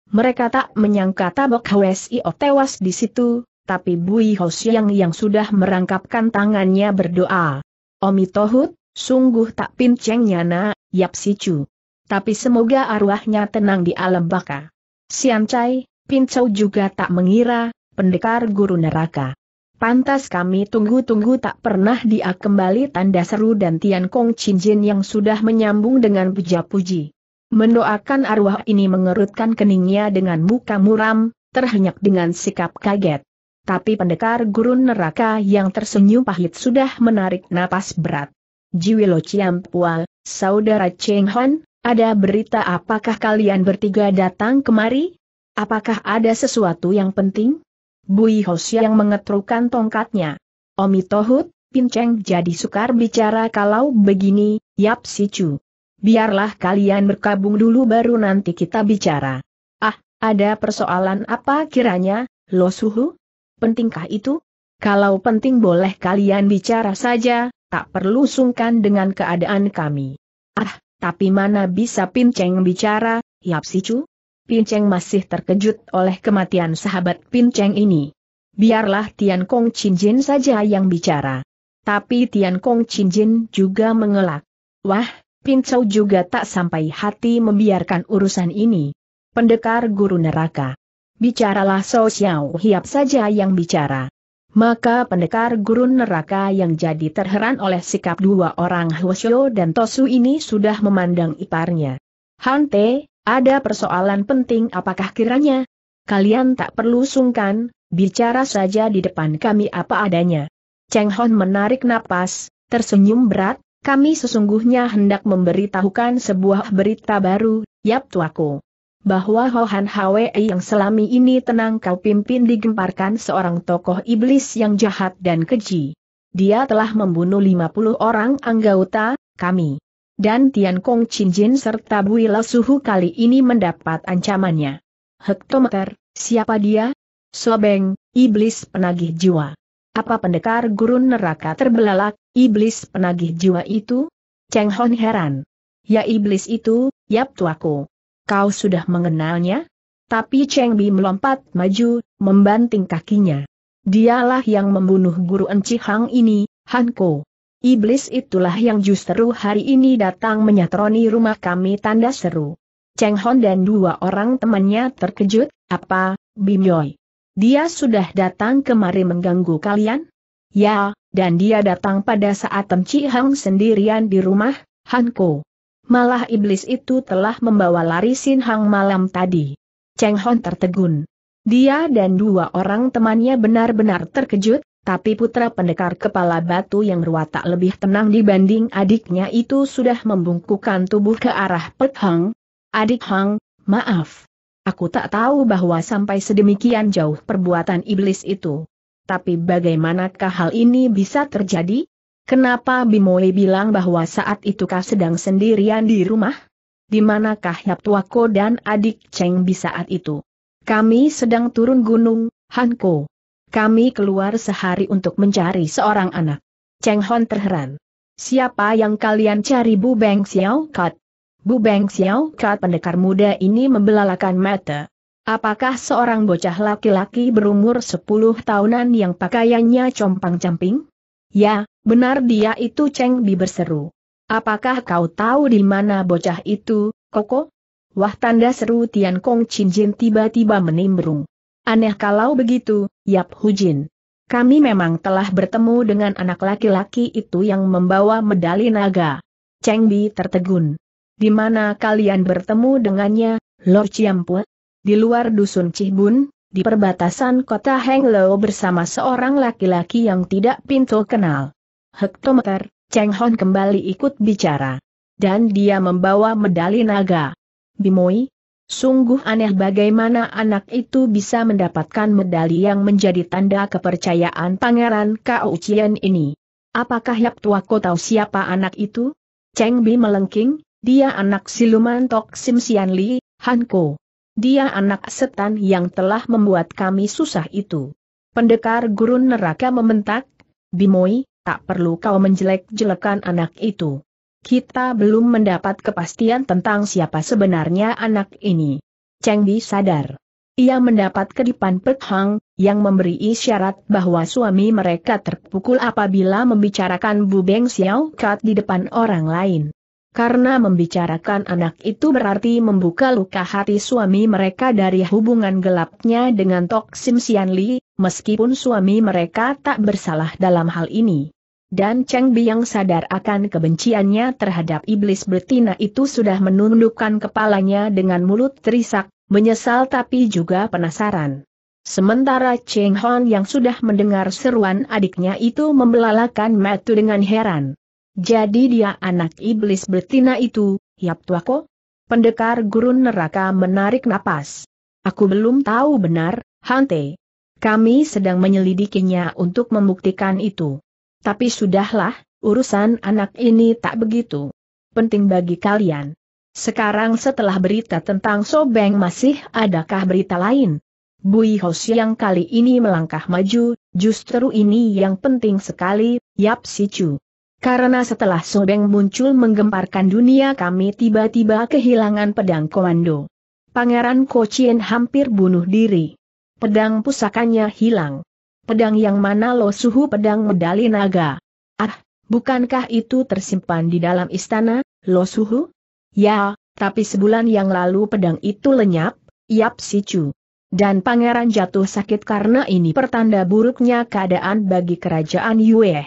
Mereka tak menyangka Tabok Hwesio tewas di situ, tapi Bui Hosiang yang sudah merangkapkan tangannya berdoa. Omi Tohut, sungguh tak pinceng nyana, yap sicu. Tapi semoga arwahnya tenang di alam baka. Siancai, Pincau juga tak mengira, pendekar guru neraka. Pantas kami tunggu-tunggu tak pernah dia kembali tanda seru dan Tian Kong Chin Jin yang sudah menyambung dengan puja-puji. Mendoakan arwah ini mengerutkan keningnya dengan muka muram, terhenyak dengan sikap kaget. Tapi pendekar gurun neraka yang tersenyum pahit sudah menarik napas berat. Jiwilo Pua, Saudara Cheng Hon, ada berita apakah kalian bertiga datang kemari? Apakah ada sesuatu yang penting? Bui Hosia yang mengetrukan tongkatnya. Omi Tohut, Pinceng jadi sukar bicara kalau begini, Yap Si cu. Biarlah kalian berkabung dulu baru nanti kita bicara. Ah, ada persoalan apa kiranya, Lo Suhu? Pentingkah itu? Kalau penting boleh kalian bicara saja, tak perlu sungkan dengan keadaan kami. Ah, tapi mana bisa Pinceng bicara, Yap Si cu? Pinceng masih terkejut oleh kematian sahabat Pinceng ini. Biarlah Tian Kong Jin saja yang bicara. Tapi Tian Kong Jin juga mengelak. Wah, Pincau juga tak sampai hati membiarkan urusan ini. Pendekar guru neraka. Bicaralah So Xiao Hiap saja yang bicara. Maka pendekar Guru neraka yang jadi terheran oleh sikap dua orang Xiao dan Tosu ini sudah memandang iparnya. Hante, ada persoalan penting apakah kiranya? Kalian tak perlu sungkan, bicara saja di depan kami apa adanya. Cheng Hon menarik napas, tersenyum berat, kami sesungguhnya hendak memberitahukan sebuah berita baru, Yap Tuaku. Bahwa Hohan Hwei yang selami ini tenang kau pimpin digemparkan seorang tokoh iblis yang jahat dan keji. Dia telah membunuh 50 orang anggota kami dan Tian Kong Jin serta Bui Suhu kali ini mendapat ancamannya. Hektometer, siapa dia? Sobeng, iblis penagih jiwa. Apa pendekar gurun neraka terbelalak, iblis penagih jiwa itu? Cheng Hon heran. Ya iblis itu, yap tuaku. Kau sudah mengenalnya? Tapi Cheng Bi melompat maju, membanting kakinya. Dialah yang membunuh guru Enci Hang ini, Hanko. Iblis itulah yang justru hari ini datang menyatroni rumah kami tanda seru. Cheng Hon dan dua orang temannya terkejut, apa, Bim Yoy? Dia sudah datang kemari mengganggu kalian? Ya, dan dia datang pada saat Tem Chi Hang sendirian di rumah, Han Ko. Malah iblis itu telah membawa lari Sin Hang malam tadi. Cheng Hon tertegun. Dia dan dua orang temannya benar-benar terkejut, tapi putra pendekar kepala batu yang ruwata lebih tenang dibanding adiknya itu sudah membungkukkan tubuh ke arah Pek Hang. Adik Hang, maaf. Aku tak tahu bahwa sampai sedemikian jauh perbuatan iblis itu. Tapi bagaimanakah hal ini bisa terjadi? Kenapa Bimoli bilang bahwa saat itu kah sedang sendirian di rumah? Di manakah Yap Tuako dan adik Cheng bisa saat itu? Kami sedang turun gunung, Hanko. Kami keluar sehari untuk mencari seorang anak. Cheng Hon terheran. Siapa yang kalian cari Bu Beng Xiao Kat? Bu Beng Xiao Kat pendekar muda ini membelalakan mata. Apakah seorang bocah laki-laki berumur 10 tahunan yang pakaiannya compang-camping? Ya, benar dia itu Cheng Bi berseru. Apakah kau tahu di mana bocah itu, Koko? Wah tanda seru Tian Kong Chin Jin tiba-tiba menimbrung. Aneh kalau begitu, Yap Hujin. Kami memang telah bertemu dengan anak laki-laki itu yang membawa medali naga. Cheng Bi tertegun. Di mana kalian bertemu dengannya, Lord Chiampue? Di luar dusun Cihbun, di perbatasan kota Henglo bersama seorang laki-laki yang tidak pintu kenal. Hektometer, Cheng Hon kembali ikut bicara. Dan dia membawa medali naga. Bimoi, Sungguh aneh bagaimana anak itu bisa mendapatkan medali yang menjadi tanda kepercayaan Pangeran Kau Chien ini. Apakah Yap Tua Ko tahu siapa anak itu? Cheng Bi melengking, dia anak siluman Tok Sim Sian Li, Han Ko. Dia anak setan yang telah membuat kami susah itu. Pendekar gurun neraka mementak, Bimoi, tak perlu kau menjelek-jelekan anak itu. Kita belum mendapat kepastian tentang siapa sebenarnya anak ini. Cheng Di sadar. Ia mendapat kedipan Pek Hang, yang memberi isyarat bahwa suami mereka terpukul apabila membicarakan Bu Beng Xiao Kat di depan orang lain. Karena membicarakan anak itu berarti membuka luka hati suami mereka dari hubungan gelapnya dengan Tok Sim Sian Li, meskipun suami mereka tak bersalah dalam hal ini dan Cheng yang sadar akan kebenciannya terhadap iblis betina itu sudah menundukkan kepalanya dengan mulut terisak, menyesal tapi juga penasaran. Sementara Cheng Hon yang sudah mendengar seruan adiknya itu membelalakan metu dengan heran. Jadi dia anak iblis betina itu, Yap Tuako? Pendekar gurun neraka menarik napas. Aku belum tahu benar, Hante. Kami sedang menyelidikinya untuk membuktikan itu. Tapi sudahlah, urusan anak ini tak begitu penting bagi kalian. Sekarang setelah berita tentang Sobeng masih adakah berita lain? Bui Hos yang kali ini melangkah maju, justru ini yang penting sekali, Yap Si Chu. Karena setelah Sobeng muncul menggemparkan dunia kami tiba-tiba kehilangan pedang komando. Pangeran Kocien hampir bunuh diri. Pedang pusakanya hilang. Pedang yang mana lo suhu pedang medali naga? Ah, bukankah itu tersimpan di dalam istana, lo suhu? Ya, tapi sebulan yang lalu pedang itu lenyap, yap si cu. Dan pangeran jatuh sakit karena ini pertanda buruknya keadaan bagi kerajaan Yue.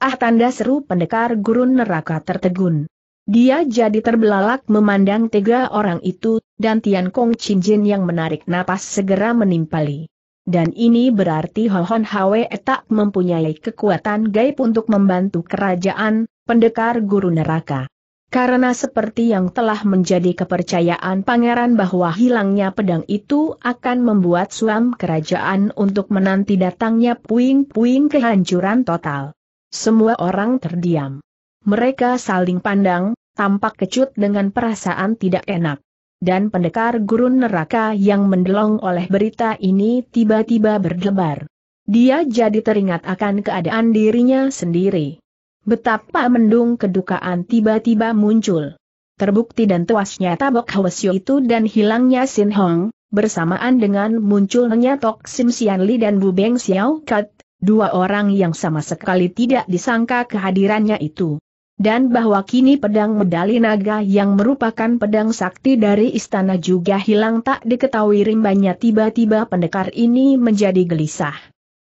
Ah tanda seru pendekar gurun neraka tertegun. Dia jadi terbelalak memandang tiga orang itu, dan Tian Kong Chin Jin yang menarik napas segera menimpali. Dan ini berarti Hohon Hwe tak mempunyai kekuatan gaib untuk membantu kerajaan, pendekar guru neraka. Karena seperti yang telah menjadi kepercayaan pangeran bahwa hilangnya pedang itu akan membuat suam kerajaan untuk menanti datangnya puing-puing kehancuran total. Semua orang terdiam. Mereka saling pandang, tampak kecut dengan perasaan tidak enak dan pendekar gurun neraka yang mendelong oleh berita ini tiba-tiba berdebar. Dia jadi teringat akan keadaan dirinya sendiri. Betapa mendung kedukaan tiba-tiba muncul. Terbukti dan tewasnya tabok Hwasyo itu dan hilangnya Sin Hong, bersamaan dengan munculnya Tok Sim Sian Li dan Bu Beng Xiao Kat, dua orang yang sama sekali tidak disangka kehadirannya itu dan bahwa kini pedang medali naga yang merupakan pedang sakti dari istana juga hilang tak diketahui rimbanya tiba-tiba pendekar ini menjadi gelisah.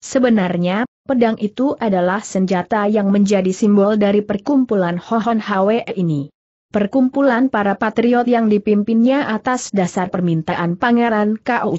Sebenarnya, pedang itu adalah senjata yang menjadi simbol dari perkumpulan Hohon Hwe ini. Perkumpulan para patriot yang dipimpinnya atas dasar permintaan Pangeran Kao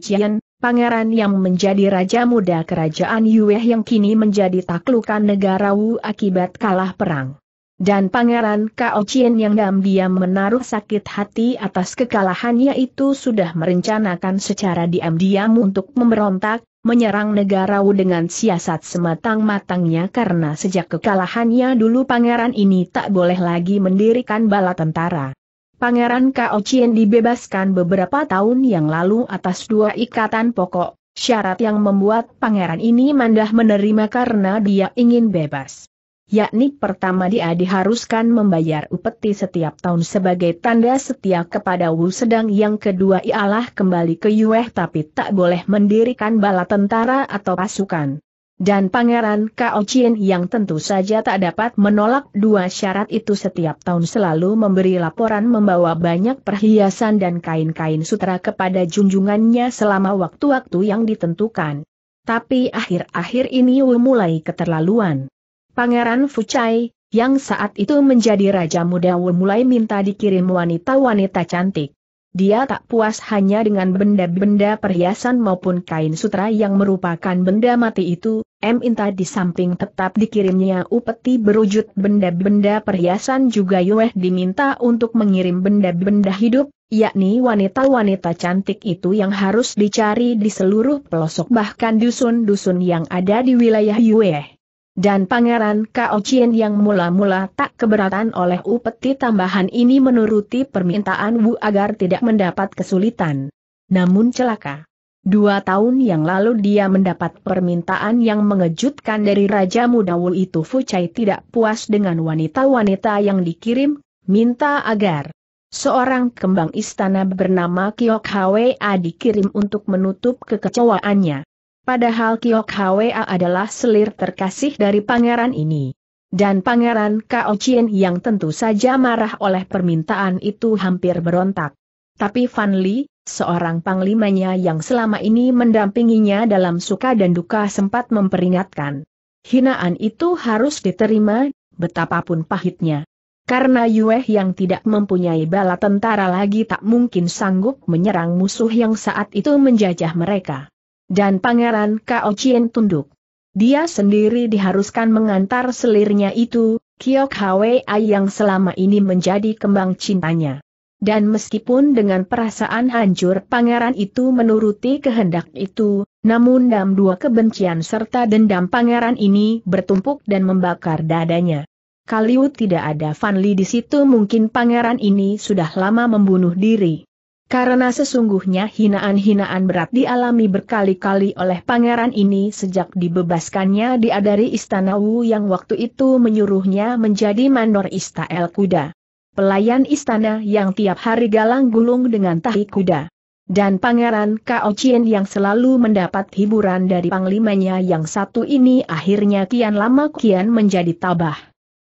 pangeran yang menjadi raja muda kerajaan Yue yang kini menjadi taklukan negara Wu akibat kalah perang. Dan Pangeran Kao Chien yang diam-diam menaruh sakit hati atas kekalahannya itu sudah merencanakan secara diam-diam untuk memberontak, menyerang negara Wu dengan siasat sematang-matangnya karena sejak kekalahannya dulu pangeran ini tak boleh lagi mendirikan bala tentara. Pangeran Kao Chien dibebaskan beberapa tahun yang lalu atas dua ikatan pokok, syarat yang membuat pangeran ini mandah menerima karena dia ingin bebas yakni pertama dia diharuskan membayar upeti setiap tahun sebagai tanda setia kepada Wu sedang yang kedua ialah kembali ke Yueh tapi tak boleh mendirikan bala tentara atau pasukan. Dan Pangeran Kao Chien yang tentu saja tak dapat menolak dua syarat itu setiap tahun selalu memberi laporan membawa banyak perhiasan dan kain-kain sutra kepada junjungannya selama waktu-waktu yang ditentukan. Tapi akhir-akhir ini Wu mulai keterlaluan. Pangeran Fuchai, yang saat itu menjadi Raja Muda Wu mulai minta dikirim wanita-wanita cantik. Dia tak puas hanya dengan benda-benda perhiasan maupun kain sutra yang merupakan benda mati itu, M. Inta di samping tetap dikirimnya upeti berwujud benda-benda perhiasan juga Yueh diminta untuk mengirim benda-benda hidup, yakni wanita-wanita cantik itu yang harus dicari di seluruh pelosok bahkan dusun-dusun yang ada di wilayah Yueh. Dan Pangeran Kao Chien yang mula-mula tak keberatan oleh upeti tambahan ini menuruti permintaan Wu agar tidak mendapat kesulitan. Namun celaka. Dua tahun yang lalu dia mendapat permintaan yang mengejutkan dari Raja Muda Wu itu Fucai tidak puas dengan wanita-wanita yang dikirim, minta agar seorang kembang istana bernama Kiok Hwa dikirim untuk menutup kekecewaannya. Padahal Kiok Hwa adalah selir terkasih dari pangeran ini. Dan pangeran Kao Chien yang tentu saja marah oleh permintaan itu hampir berontak. Tapi Fan Li, seorang panglimanya yang selama ini mendampinginya dalam suka dan duka sempat memperingatkan. Hinaan itu harus diterima, betapapun pahitnya. Karena Yue yang tidak mempunyai bala tentara lagi tak mungkin sanggup menyerang musuh yang saat itu menjajah mereka dan Pangeran Kao Chien tunduk. Dia sendiri diharuskan mengantar selirnya itu, Kiok Hwei yang selama ini menjadi kembang cintanya. Dan meskipun dengan perasaan hancur pangeran itu menuruti kehendak itu, namun dam dua kebencian serta dendam pangeran ini bertumpuk dan membakar dadanya. Kaliu tidak ada Fanli di situ mungkin pangeran ini sudah lama membunuh diri. Karena sesungguhnya hinaan-hinaan berat dialami berkali-kali oleh pangeran ini sejak dibebaskannya dia dari istana Wu yang waktu itu menyuruhnya menjadi mandor istael kuda. Pelayan istana yang tiap hari galang gulung dengan tahi kuda. Dan pangeran Kao Chien yang selalu mendapat hiburan dari panglimanya yang satu ini akhirnya kian lama kian menjadi tabah.